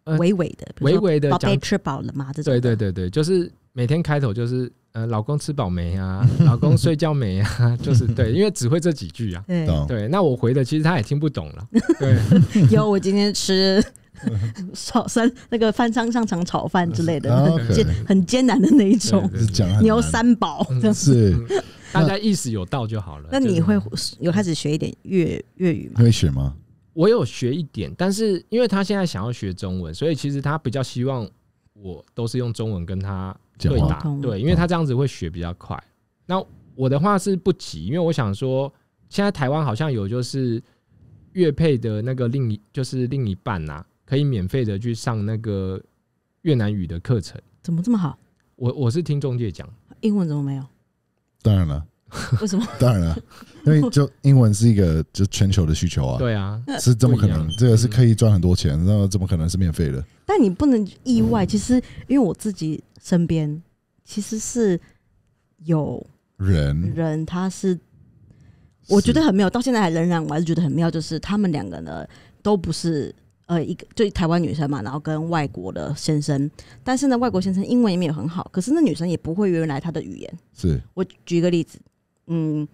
呃，微微的，微微的宝贝吃饱了吗？这种，对对对对，就是每天开头就是。呃，老公吃饱没啊？*laughs* 老公睡觉没啊？*laughs* 就是对，因为只会这几句啊。对，对。那我回的其实他也听不懂了。*laughs* 对，有我今天吃炒三那个翻仓上场炒饭之类的，很艰难的那一种。牛三宝这样是。大家意思有到就好了。那你会有开始学一点粤粤语吗？会学吗？我有学一点，但是因为他现在想要学中文，所以其实他比较希望我都是用中文跟他。对答对，因为他这样子会学比较快。那我的话是不急，因为我想说，现在台湾好像有就是乐佩的那个另一就是另一半呐，可以免费的去上那个越南语的课程。怎么这么好？我我是听中介讲，英文怎么没有？当然了。*laughs* 为什么？*laughs* 当然了，因为就英文是一个就全球的需求啊。对啊，是怎么可能？这个是可以赚很多钱，那怎么可能是免费的？但你不能意外，其实因为我自己身边其实是有人人，他是我觉得很妙，到现在还仍然我还是觉得很妙，就是他们两个呢都不是呃一个就台湾女生嘛，然后跟外国的先生，但是呢外国先生英文也没有很好，可是那女生也不会原来他的语言。是我举一个例子。嗯，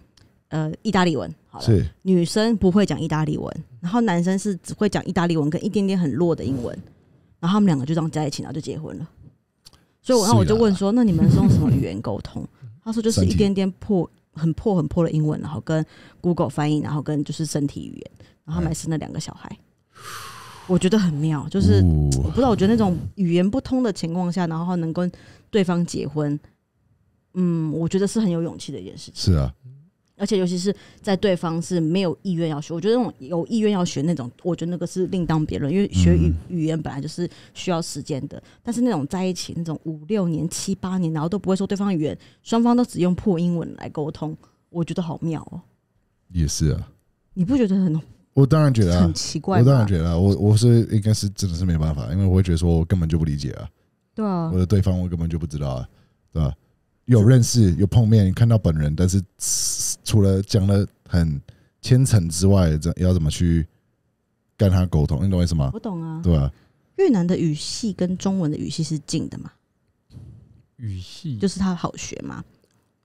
呃，意大利文好了，女生不会讲意大利文，然后男生是只会讲意大利文跟一点点很弱的英文，然后他们两个就这样在一起，然后就结婚了。所以，我然后我就问说，那你们是用什么语言沟通？他说就是一点点破，很破很破的英文，然后跟 Google 翻译，然后跟就是身体语言，然后还是那两个小孩。我觉得很妙，就是我不知道，我觉得那种语言不通的情况下，然后能跟对方结婚。嗯，我觉得是很有勇气的一件事情。是啊，而且尤其是在对方是没有意愿要学，我觉得那种有意愿要学那种，我觉得那个是另当别论。因为学语语言本来就是需要时间的，但是那种在一起那种五六年、七八年，然后都不会说对方语言，双方都只用破英文来沟通，我觉得好妙哦。也是啊，你不觉得很？我当然觉得很奇怪。我当然觉得，我我是应该是真的是没办法，因为我会觉得说我根本就不理解啊，对啊，或者对方我根本就不知道啊，对吧？有认识，有碰面，看到本人，但是除了讲了很虔诚之外，这要怎么去跟他沟通？你懂我意思吗？我懂啊。对啊，越南的语系跟中文的语系是近的嘛？语系就是它好学吗？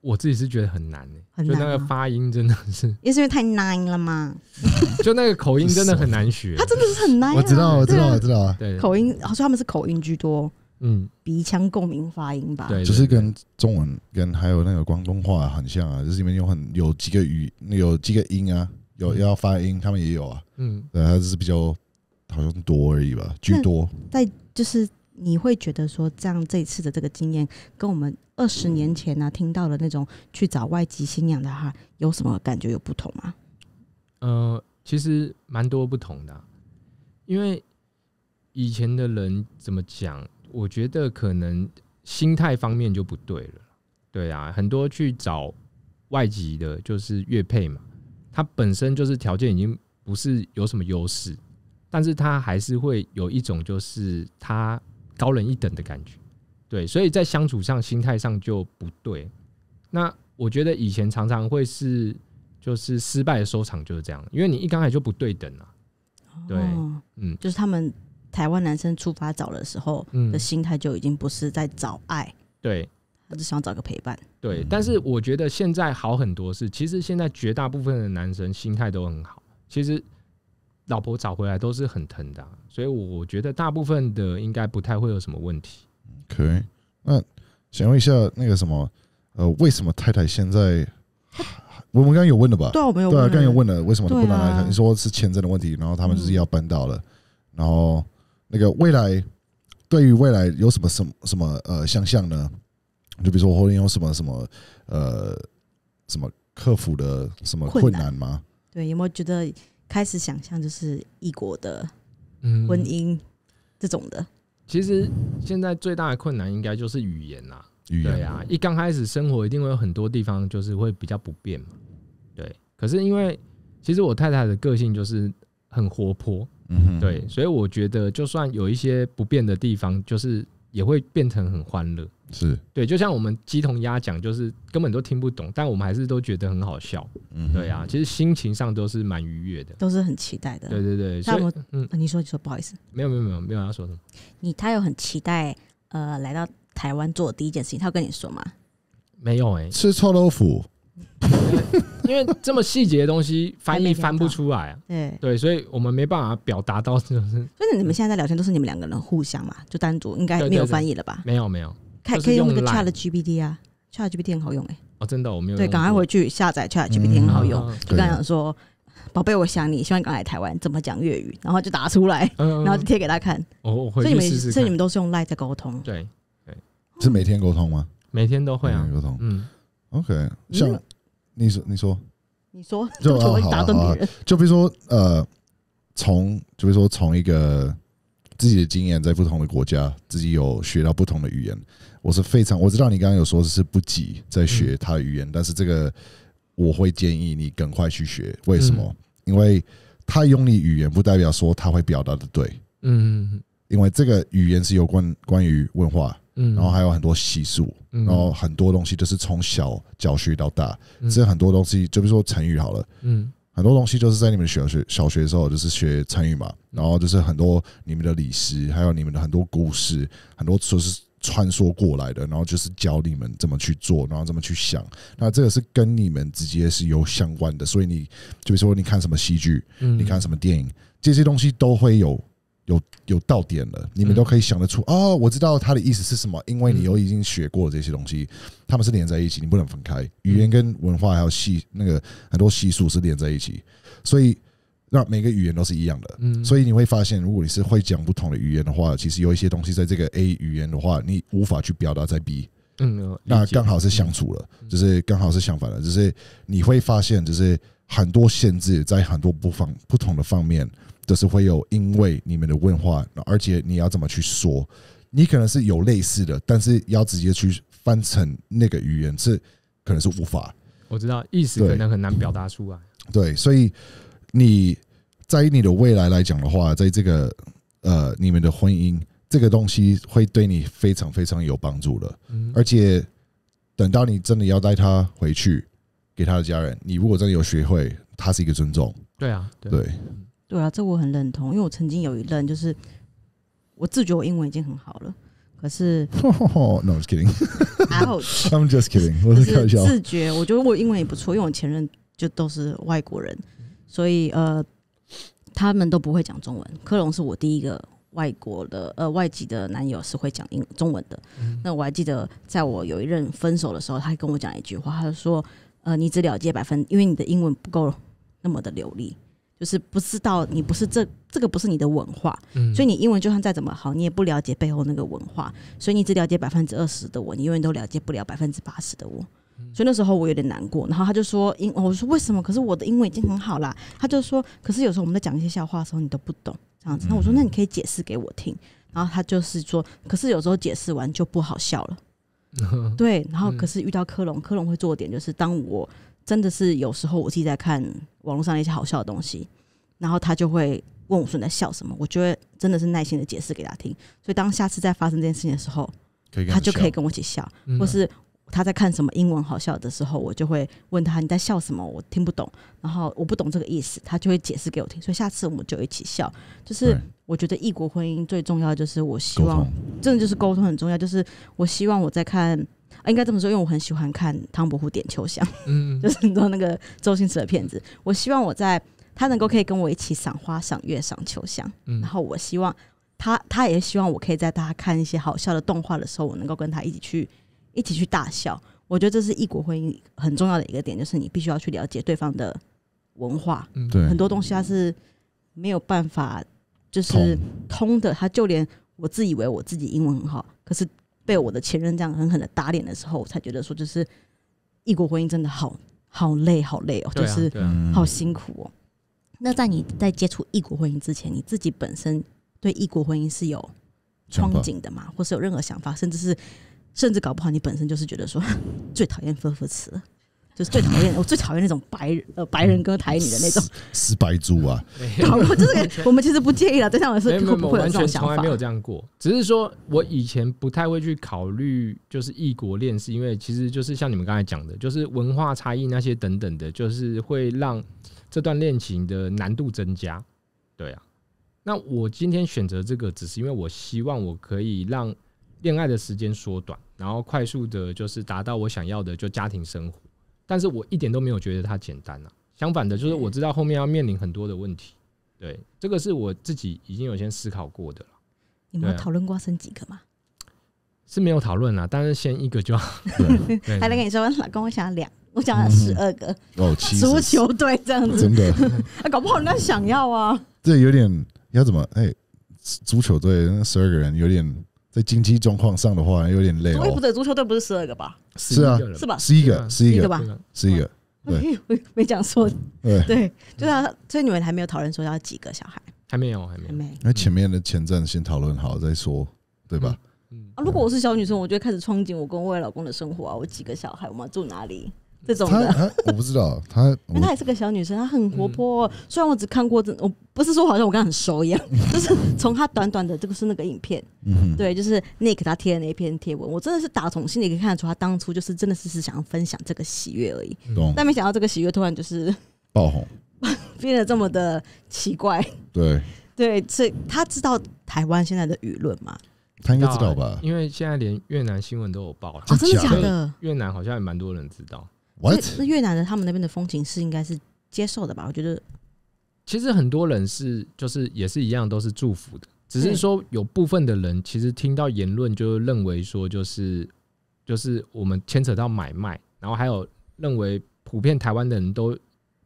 我自己是觉得很难诶，就那个发音真的是也是因为太难了吗？*laughs* 就那个口音真的很难学，它真的是很难。我知道，我知道，我知道，对，口音，好像他们是口音居多。嗯，鼻腔共鸣发音吧，对就是跟中文跟还有那个广东话很像啊，就是里面有很有几个语、有几个音啊，有要发音，他们也有啊。嗯，对，就是比较好像多而已吧，居多。在就是你会觉得说这样这次的这个经验，跟我们二十年前呢听到的那种去找外籍新娘的哈，有什么感觉有不同吗？呃，其实蛮多不同的，因为以前的人怎么讲？我觉得可能心态方面就不对了，对啊，很多去找外籍的，就是越配嘛，他本身就是条件已经不是有什么优势，但是他还是会有一种就是他高人一等的感觉，对，所以在相处上心态上就不对。那我觉得以前常常会是就是失败的收场就是这样，因为你一刚才就不对等了，对，嗯，就是他们。台湾男生出发找的时候的心态就已经不是在找爱，对，他只想找个陪伴，对。但是我觉得现在好很多，是其实现在绝大部分的男生心态都很好，其实老婆找回来都是很疼的，所以我觉得大部分的应该不太会有什么问题。OK，那想问一下那个什么，呃，为什么太太现在我们刚刚有问了吧？对，我没有对啊，刚刚有问了为什么不能来？你说是签证的问题，然后他们就是要搬到了，然后。那个未来，对于未来有什么什么什么呃想象呢？就比如说，后面有什么什么呃什么克服的什么困难吗？对，有没有觉得开始想象就是异国的婚姻这种的？其实现在最大的困难应该就是语言啦，语言啊，一刚开始生活一定会有很多地方就是会比较不便嘛。对，可是因为其实我太太的个性就是很活泼。嗯，对，所以我觉得，就算有一些不变的地方，就是也会变成很欢乐。是，对，就像我们鸡同鸭讲，就是根本都听不懂，但我们还是都觉得很好笑。嗯，对啊，其实心情上都是蛮愉悦的，都是很期待的。对对对，但我，嗯，你说你说，不好意思，没有没有没有没有要说什么。你他有很期待呃来到台湾做第一件事情，他跟你说吗？没有哎，吃臭豆腐。*laughs* 因为这么细节的东西翻译翻不出来啊，对，所以我们没办法表达到这种。所以你们现在在聊天都是你们两个人互相嘛，就单独，应该没有翻译了吧？没有没有，可可以用那个 Chat GPT 啊，Chat GPT 很好用哎。哦，真的，我没有。对，赶快回去下载 Chat GPT 很好用。就刚才讲说，宝贝，我想你，希望你刚来台湾怎么讲粤语，然后就打出来，然后就贴给他看。哦，我会。所以你们，所以你们都是用 Line 在沟通。对对，是每天沟通吗？每天都会啊，沟通。嗯，OK，像。你说，你说，你说，就 *laughs* 打啊，好啊，就比如说，呃，从就比如说，从一个自己的经验，在不同的国家，自己有学到不同的语言，我是非常我知道你刚刚有说是不急在学他的语言，但是这个我会建议你赶快去学，为什么？因为他用你语言不代表说他会表达的对，嗯，因为这个语言是有关关于文化。嗯，然后还有很多习俗，然后很多东西都是从小教学到大。这很多东西，就比如说成语好了，嗯，很多东西就是在你们小学小学的时候就是学成语嘛。然后就是很多你们的历史，还有你们的很多故事，很多都是穿梭过来的。然后就是教你们怎么去做，然后怎么去想。那这个是跟你们直接是有相关的，所以你就比如说你看什么戏剧，你看什么电影，这些东西都会有。有有到点了，你们都可以想得出哦。我知道他的意思是什么，因为你有已经学过了这些东西，他们是连在一起，你不能分开。语言跟文化还有系那个很多系数是连在一起，所以让每个语言都是一样的。嗯，所以你会发现，如果你是会讲不同的语言的话，其实有一些东西在这个 A 语言的话，你无法去表达在 B。嗯，那刚好是相处了，就是刚好是相反的，就是你会发现，就是很多限制在很多不方不同的方面。就是会有，因为你们的问话，而且你要怎么去说，你可能是有类似的，但是要直接去翻成那个语言是，可能是无法。我知道意思可能很难表达出来。对，所以你在你的未来来讲的话，在这个呃，你们的婚姻这个东西会对你非常非常有帮助的，而且等到你真的要带他回去给他的家人，你如果真的有学会，他是一个尊重。对啊，对。对啊，这我很认同，因为我曾经有一任，就是我自觉我英文已经很好了，可是，*laughs* *laughs* No，just kidding，I'm *laughs* just kidding，我是自觉，我觉得我英文也不错，因为我前任就都是外国人，所以呃，他们都不会讲中文。科隆是我第一个外国的呃外籍的男友是会讲英中文的，那我还记得在我有一任分手的时候，他跟我讲一句话，他就说：“呃，你只了解百分，因为你的英文不够那么的流利。”就是不知道你不是这这个不是你的文化，所以你英文就算再怎么好，你也不了解背后那个文化，所以你只了解百分之二十的我，你永远都了解不了百分之八十的我。所以那时候我有点难过，然后他就说：“英，我说为什么？可是我的英文已经很好啦。”他就说：“可是有时候我们在讲一些笑话的时候，你都不懂这样子。”那我说：“那你可以解释给我听。”然后他就是说：“可是有时候解释完就不好笑了。*laughs* ”对，然后可是遇到科隆，科隆会做的点就是当我。真的是有时候我自己在看网络上一些好笑的东西，然后他就会问我说你在笑什么，我就会真的是耐心的解释给他听。所以当下次再发生这件事情的时候，他就可以跟我一起笑，或是他在看什么英文好笑的时候，我就会问他你在笑什么，我听不懂，然后我不懂这个意思，他就会解释给我听。所以下次我们就一起笑。就是我觉得异国婚姻最重要的就是，我希望真的就是沟通很重要，就是我希望我在看。啊，应该这么说，因为我很喜欢看《唐伯虎点秋香》，嗯，*laughs* 就是很多那个周星驰的片子。我希望我在他能够可以跟我一起赏花、赏月、赏秋香。然后我希望他，他也希望我可以在大家看一些好笑的动画的时候，我能够跟他一起去，一起去大笑。我觉得这是异国婚姻很重要的一个点，就是你必须要去了解对方的文化。嗯，对，很多东西它是没有办法就是通的。他就连我自以为我自己英文很好，可是。被我的前任这样狠狠的打脸的时候，我才觉得说，就是异国婚姻真的好好累，好累哦，就是好辛苦哦。那在你在接触异国婚姻之前，你自己本身对异国婚姻是有憧憬的嘛，或是有任何想法，甚至是甚至搞不好你本身就是觉得说 *laughs* 最讨厌“夫妇词”了。就是最讨厌，我最讨厌那种白呃白人哥抬你的那种，是白猪啊！*laughs* 好，就是我们其实不介意了。就像我说，不会完全从来没有这样过。只是说我以前不太会去考虑，就是异国恋，是因为其实就是像你们刚才讲的，就是文化差异那些等等的，就是会让这段恋情的难度增加。对啊，那我今天选择这个，只是因为我希望我可以让恋爱的时间缩短，然后快速的，就是达到我想要的，就家庭生活。但是我一点都没有觉得它简单了，相反的，就是我知道后面要面临很多的问题。对，这个是我自己已经有先思考过的了。你们讨论过生几个吗？是没有讨论啊，但是先一个就要。*laughs* 还能跟你说，老公，我想要两，我想要十二个。哦，足球队这样子，真的？那 *laughs* 搞不好人家想要啊。这有点要怎么？哎，足球队十二个人有点。在经济状况上的话，有点累。不对，足球队不是十二个吧？是啊，是吧？十一个，十一个吧？十一个。对，没讲错。对，对啊，所以你们还没有讨论说要几个小孩？还没有，还没有。那前面的前阵先讨论好再说，对吧？啊，如果我是小女生，我就开始憧憬我跟未来老公的生活啊！我几个小孩？我们住哪里？这种的，我不知道她，*laughs* 因为她也是个小女生，她很活泼。虽然我只看过这，我不是说好像我跟她很熟一样，*laughs* 就是从她短短的这个是那个影片，嗯，对，就是 Nick 他贴的那篇贴文，我真的是打从心里可以看得出，她当初就是真的是是想要分享这个喜悦而已，但没想到这个喜悦突然就是 *laughs* 爆红，变得这么的奇怪。对，对，以他知道台湾现在的舆论吗？他应该知道吧，因为现在连越南新闻都有报，真的假的？越南好像也蛮多人知道。那越南的，他们那边的风情是应该是接受的吧？我觉得，其实很多人是就是也是一样，都是祝福的。只是说有部分的人其实听到言论就认为说就是就是我们牵扯到买卖，然后还有认为普遍台湾的人都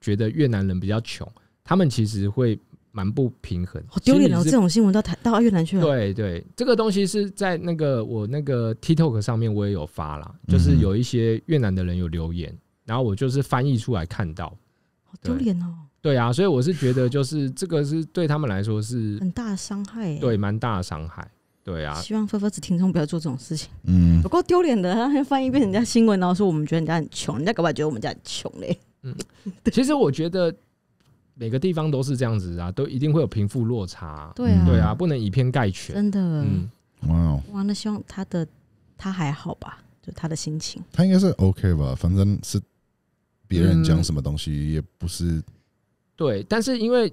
觉得越南人比较穷，他们其实会蛮不平衡，好丢脸哦！这种新闻到台 *laughs* 到越南去了，对对，这个东西是在那个我那个 TikTok 上面我也有发了，就是有一些越南的人有留言。然后我就是翻译出来看到，好丢脸哦！对啊，所以我是觉得，就是 *laughs* 这个是对他们来说是很大的伤害，对，蛮大的伤害，对啊。希望菲菲子听众不要做这种事情，嗯，不够丢脸的，他天翻译变成人家新闻，然后说我们觉得人家很穷，人家搞不好觉得我们家很穷嘞。嗯，其实我觉得每个地方都是这样子啊，都一定会有贫富落差，对啊，对啊，不能以偏概全，真的，嗯，哇哇，那希望他的他还好吧，就他的心情，他应该是 OK 吧，反正是。别人讲什么东西也不是，对，但是因为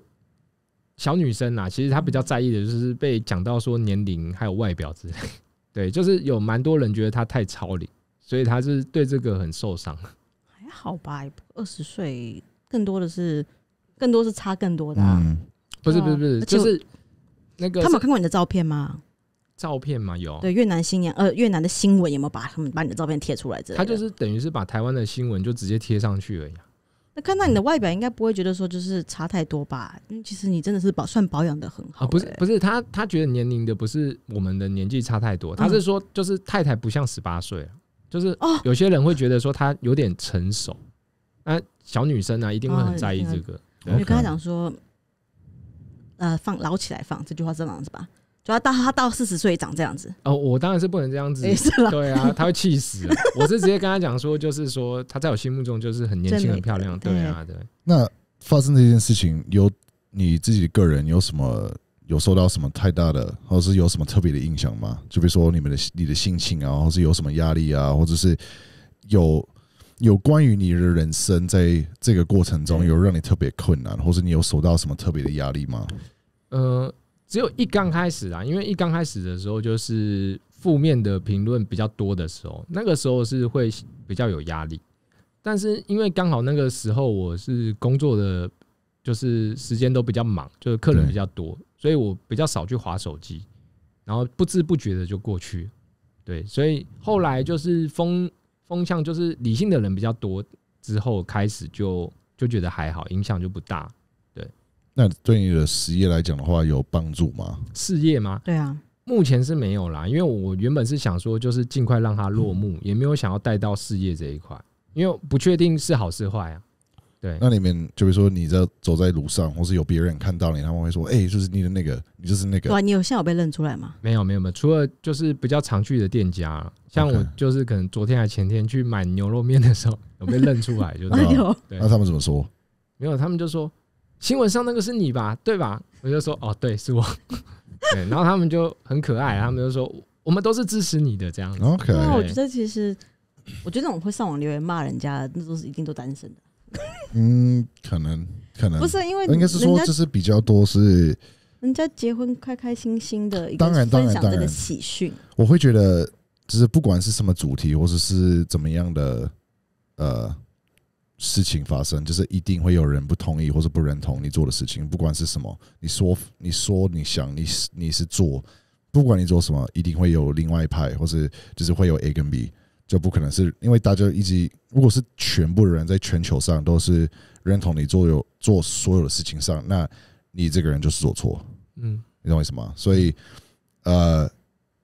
小女生啊，其实她比较在意的就是被讲到说年龄还有外表之类，*laughs* 对，就是有蛮多人觉得她太超龄，所以她是对这个很受伤。还好吧，二十岁更多的是更多是差更多的，嗯，不是不是不是，就是那个他有看过你的照片吗？照片吗？有对越南新娘呃，越南的新闻有没有把他们把你的照片贴出来？这他就是等于是把台湾的新闻就直接贴上去而已。那看到你的外表，应该不会觉得说就是差太多吧？因为其实你真的是保算保养的很好啊。不是不是，他他觉得年龄的不是我们的年纪差太多，他是说就是太太不像十八岁就是有些人会觉得说她有点成熟啊，小女生啊一定会很在意这个。就跟他讲说，呃，放捞起来放这句话是样子吧？主要到他到四十岁长这样子，哦，我当然是不能这样子，对啊，他会气死。我是直接跟他讲说，就是说他在我心目中就是很年轻、很漂亮。对啊，对。那发生这件事情，有你自己个人有什么有受到什么太大的，或者是有什么特别的影响吗？就比如说你们的你的心情啊，或是有什么压力啊，或者是有有关于你的人生在这个过程中有让你特别困难，或是你有受到什么特别的压力吗？嗯。只有一刚开始啊，因为一刚开始的时候，就是负面的评论比较多的时候，那个时候是会比较有压力。但是因为刚好那个时候我是工作的，就是时间都比较忙，就是客人比较多，所以我比较少去划手机，然后不知不觉的就过去。对，所以后来就是风风向就是理性的人比较多之后，开始就就觉得还好，影响就不大。那对你的事业来讲的话，有帮助吗？事业吗？对啊，目前是没有啦，因为我原本是想说，就是尽快让它落幕，也没有想要带到事业这一块，因为不确定是好是坏啊。对。那你们就比如说，你在走在路上，或是有别人看到你，他们会说：“哎，就是你的那个，你就是那个。”对，你有现有被认出来吗？没有，没有，没有。除了就是比较常去的店家，像我就是可能昨天还前天去买牛肉面的时候，有被认出来，就 *laughs* 对。那他们怎么说？没有，他们就说。新闻上那个是你吧？对吧？我就说哦，对，是我。*laughs* 然后他们就很可爱，他们就说我们都是支持你的这样子。OK。那我觉得其实，我觉得那种会上网留言骂人家的，那都是一定都单身的。嗯，可能可能不是因为应该是说这是比较多是人家结婚开开心心的一个分享这然喜讯。我会觉得就是不管是什么主题或者是怎么样的呃。事情发生就是一定会有人不同意或者不认同你做的事情，不管是什么，你说你说你想你你是做，不管你做什么，一定会有另外一派，或是就是会有 A 跟 B，就不可能是因为大家一直如果是全部人在全球上都是认同你做有做所有的事情上，那你这个人就是做错，嗯，你懂我意思吗？所以呃，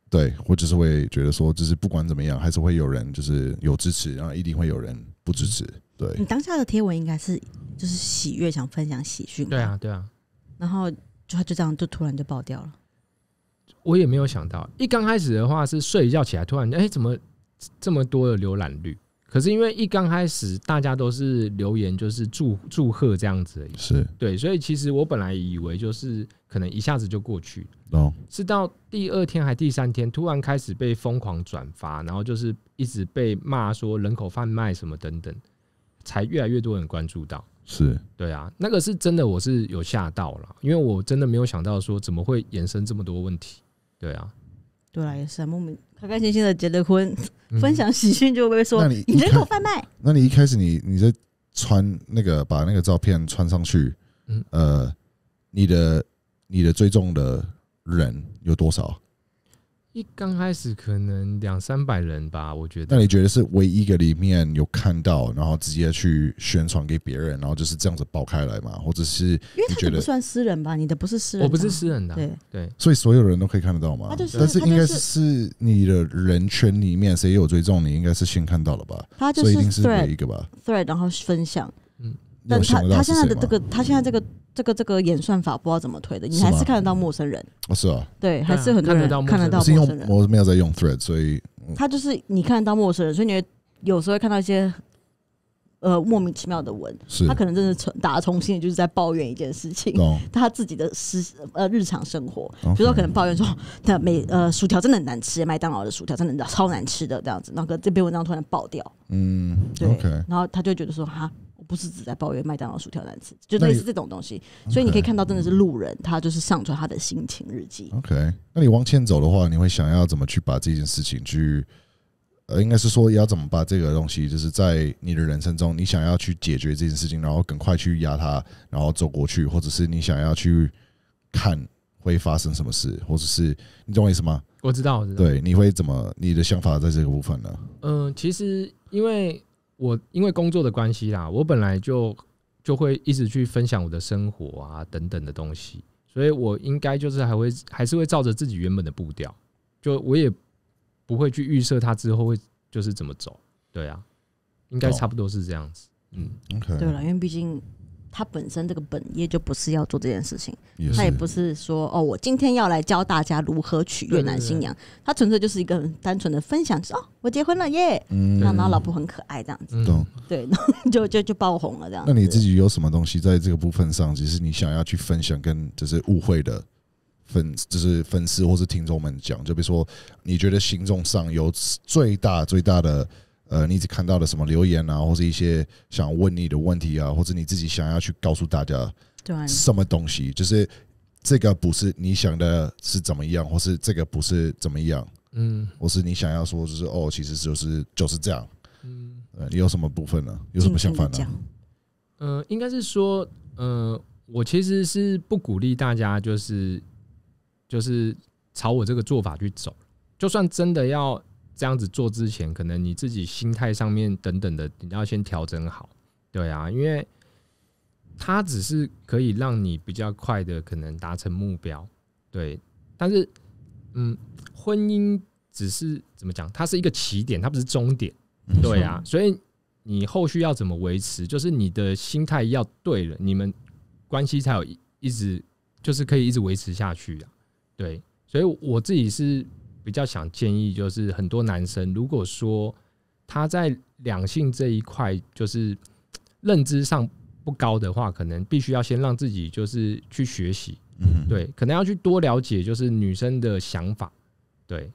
对我就是会觉得说，就是不管怎么样，还是会有人就是有支持，然后一定会有人。不支持，对你当下的贴文应该是就是喜悦，想分享喜讯。对啊，对啊，然后就他就这样，就突然就爆掉了。我也没有想到，一刚开始的话是睡一觉起来，突然哎，怎么这么多的浏览率？可是因为一刚开始，大家都是留言，就是祝祝贺这样子，是对，所以其实我本来以为就是可能一下子就过去，哦，是到第二天还第三天，突然开始被疯狂转发，然后就是一直被骂说人口贩卖什么等等，才越来越多人关注到，是，对啊，那个是真的，我是有吓到了，因为我真的没有想到说怎么会衍生这么多问题，对啊，对啊，也是莫名。开开心心的结了婚，分享喜讯就会说：那你人口贩卖？那你一开始你你在穿那个把那个照片穿上去，嗯呃，你的你的追踪的人有多少？一刚开始可能两三百人吧，我觉得。那你觉得是唯一一个里面有看到，然后直接去宣传给别人，然后就是这样子爆开来嘛？或者是？因为得不算私人吧，你的不是私人，我不是私人的，对对。所以所有人都可以看得到吗？但是应该是你的人群里面谁有追踪你，应该是先看到了吧？他就是一定是唯一一个吧？Thread，然后分享，嗯。但他他现在的这个他现在这个这个这个演算法不知道怎么推的，你还是看得到陌生人。哦，是啊，对，还是很看得到。看得到陌生人，我没有在用 Thread，所以他就是你看得到陌生人，所以你会有时候会看到一些呃莫名其妙的文，他可能真的从打从心里就是在抱怨一件事情，*laughs* 他自己的私呃日常生活，比如说可能抱怨说他没呃薯条真的很难吃，麦当劳的薯条真的超难吃的这样子，那个这篇文章突然爆掉，嗯，对，然后他就觉得说哈。不是只在抱怨麦当劳薯条难吃，就类似这种东西，所以你可以看到真的是路人，他就是上传他的心情日记。OK，那你往前走的话，你会想要怎么去把这件事情去？呃，应该是说要怎么把这个东西，就是在你的人生中，你想要去解决这件事情，然后赶快去压它，然后走过去，或者是你想要去看会发生什么事，或者是你懂我意思吗？我知道，对，你会怎么？你的想法在这个部分呢？嗯，其实因为。我因为工作的关系啦，我本来就就会一直去分享我的生活啊等等的东西，所以我应该就是还会还是会照着自己原本的步调，就我也不会去预设它之后会就是怎么走，对啊，应该差不多是这样子，嗯，OK，对了，因为毕竟。他本身这个本业就不是要做这件事情，他也不是说哦，我今天要来教大家如何娶越南新娘，他纯粹就是一个很单纯的分享，说我结婚了耶，嗯，然后老婆很可爱这样子，对，*laughs* 然后就就就爆红了这样。那你自己有什么东西在这个部分上，只是你想要去分享，跟就是误会的粉，就是粉丝或是听众们讲，就比如说你觉得行动上有最大最大的。呃，你只看到了什么留言啊，或是一些想问你的问题啊，或者你自己想要去告诉大家什么东西？就是这个不是你想的是怎么样，或是这个不是怎么样，嗯，或是你想要说就是哦，其实就是就是这样，嗯，你有什么部分呢？有什么想法呢？呃，应该是说，呃，我其实是不鼓励大家，就是就是朝我这个做法去走，就算真的要。这样子做之前，可能你自己心态上面等等的，你要先调整好，对啊，因为它只是可以让你比较快的可能达成目标，对，但是，嗯，婚姻只是怎么讲，它是一个起点，它不是终点，对啊，所以你后续要怎么维持，就是你的心态要对了，你们关系才有一直，就是可以一直维持下去啊。对，所以我自己是。比较想建议就是很多男生，如果说他在两性这一块就是认知上不高的话，可能必须要先让自己就是去学习，嗯，对，可能要去多了解就是女生的想法，对，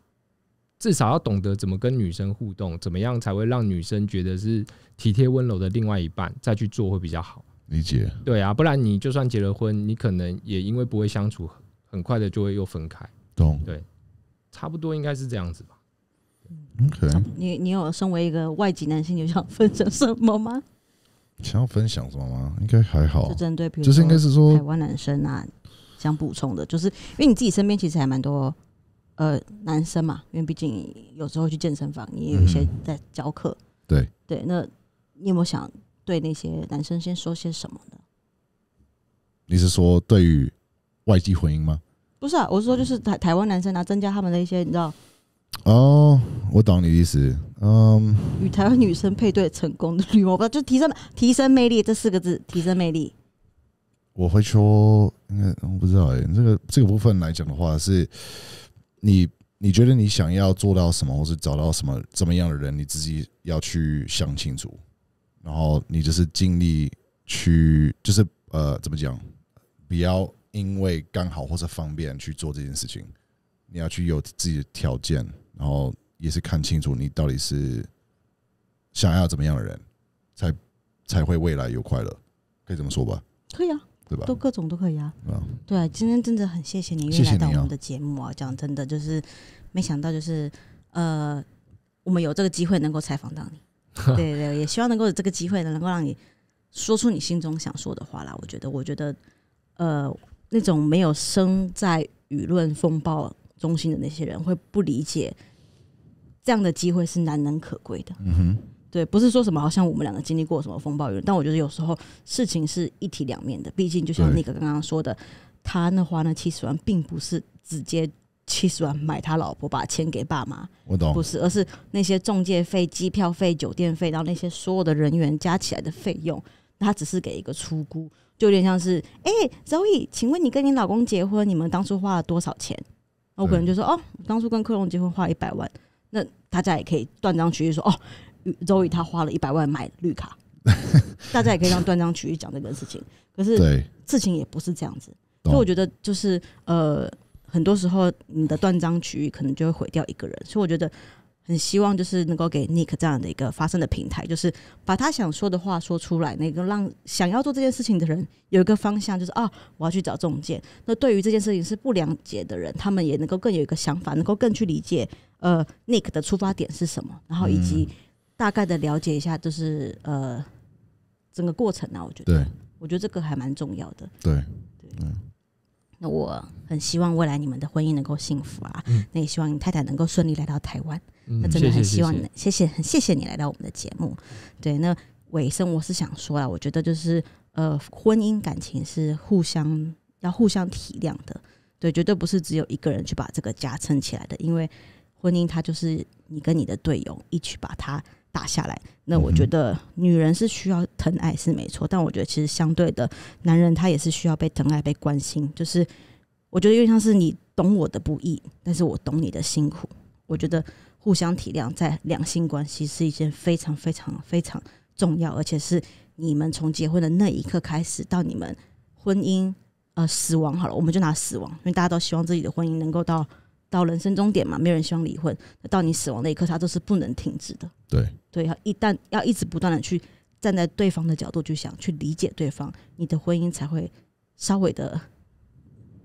至少要懂得怎么跟女生互动，怎么样才会让女生觉得是体贴温柔的另外一半，再去做会比较好。理解，对啊，不然你就算结了婚，你可能也因为不会相处，很快的就会又分开。懂，对。差不多应该是这样子吧。嗯，可你你有身为一个外籍男性，有想分享什么吗？想要分享什么吗？应该还好。就针对，就是应该是说台湾男生啊，想补充的，就是因为你自己身边其实还蛮多呃男生嘛，因为毕竟有时候去健身房，你也有一些在教课。对对，那你有没有想对那些男生先说些什么呢？你是说对于外籍婚姻吗？不是啊，我是说，就是台台湾男生啊，增加他们的一些你知道。哦，我懂你意思。嗯。与台湾女生配对成功的率，我不知道，就提升提升魅力这四个字，提升魅力。我会说，嗯，我不知道哎，这个这个部分来讲的话，是你你觉得你想要做到什么，或是找到什么怎么样的人，你自己要去想清楚。然后你就是尽力去，就是呃，怎么讲，比较。因为刚好或者方便去做这件事情，你要去有自己的条件，然后也是看清楚你到底是想要怎么样的人才才会未来有快乐，可以这么说吧？可以啊，对吧？都各种都可以啊。嗯，对，今天真的很谢谢你，愿意来到我们的节目啊。讲真的，就是没想到，就是呃，我们有这个机会能够采访到你，*laughs* 对对，也希望能够有这个机会呢，能够让你说出你心中想说的话啦。我觉得，我觉得，呃。那种没有生在舆论风暴中心的那些人，会不理解这样的机会是难能可贵的。嗯哼，对，不是说什么好像我们两个经历过什么风暴舆论，但我觉得有时候事情是一体两面的。毕竟就像那个刚刚说的，他那花那七十万，并不是直接七十万买他老婆，把钱给爸妈。我懂，不是，而是那些中介费、机票费、酒店费，然后那些所有的人员加起来的费用，他只是给一个出估。就有点像是，哎，周宇，请问你跟你老公结婚，你们当初花了多少钱？我可能就说，哦，当初跟克隆结婚花一百万，那大家也可以断章取义说，哦，周宇他花了一百万买绿卡，*laughs* 大家也可以让断章取义讲这个事情。可是，事情也不是这样子，所以我觉得就是，呃，很多时候你的断章取义可能就会毁掉一个人。所以我觉得。很希望就是能够给 Nick 这样的一个发声的平台，就是把他想说的话说出来，那个让想要做这件事情的人有一个方向，就是啊，我要去找中介。那对于这件事情是不了解的人，他们也能够更有一个想法，能够更去理解呃 Nick 的出发点是什么，然后以及大概的了解一下，就是呃整个过程啊。我觉得，我觉得这个还蛮重要的。对，对，嗯。那我很希望未来你们的婚姻能够幸福啊，那也希望你太太能够顺利来到台湾。那真的很希望，谢谢，很谢谢你来到我们的节目。对，那尾声我是想说啊，我觉得就是呃，婚姻感情是互相要互相体谅的，对，绝对不是只有一个人去把这个家撑起来的。因为婚姻它就是你跟你的队友一起把它打下来。那我觉得女人是需要疼爱是没错，但我觉得其实相对的，男人他也是需要被疼爱、被关心。就是我觉得有点像是你懂我的不易，但是我懂你的辛苦。我觉得。互相体谅，在两性关系是一件非常非常非常重要，而且是你们从结婚的那一刻开始，到你们婚姻呃死亡好了，我们就拿死亡，因为大家都希望自己的婚姻能够到到人生终点嘛，没有人希望离婚。到你死亡那一刻，它都是不能停止的。对对，要一旦要一直不断的去站在对方的角度去想去理解对方，你的婚姻才会稍微的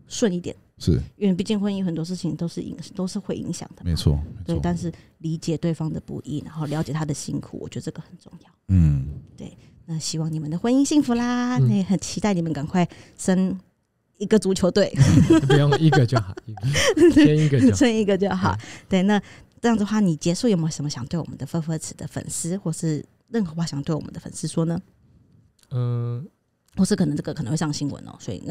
顺一点。是因为毕竟婚姻很多事情都是影都是会影响的，没错。对，但是理解对方的不易，然后了解他的辛苦，我觉得这个很重要。嗯，对。那希望你们的婚姻幸福啦！那也很期待你们赶快生一个足球队，*laughs* 不用 *laughs* 一个就好，生一个就好。对，那这样子的话，你结束有没有什么想对我们的 f e v 的粉丝，或是任何话想对我们的粉丝说呢？嗯。或是可能这个可能会上新闻哦，所以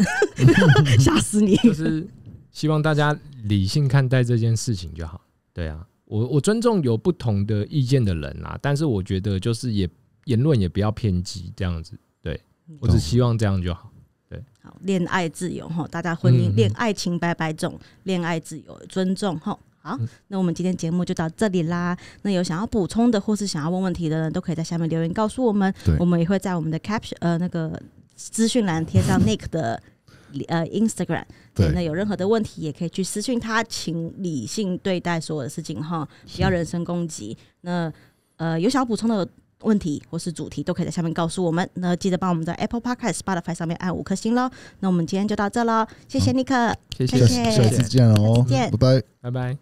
*laughs* 吓死你！就是希望大家理性看待这件事情就好。对啊，我我尊重有不同的意见的人啊，但是我觉得就是也言论也不要偏激这样子。对我只希望这样就好。对，好，恋爱自由哈，大家婚姻恋爱情白白种，恋爱自由尊重哈。好，那我们今天节目就到这里啦。那有想要补充的或是想要问问题的人都可以在下面留言告诉我们。我们也会在我们的 caption 呃那个。资讯栏贴上 Nick 的呃 Instagram，那有任何的问题也可以去私讯他，请理性对待所有的事情哈，不要人身攻击。那呃有想要补充的问题或是主题，都可以在下面告诉我们。那记得帮我们在 Apple Podcast、Spotify 上面按五颗星喽。那我们今天就到这喽，谢谢 Nick，谢谢，下次见喽，见，拜拜，拜拜。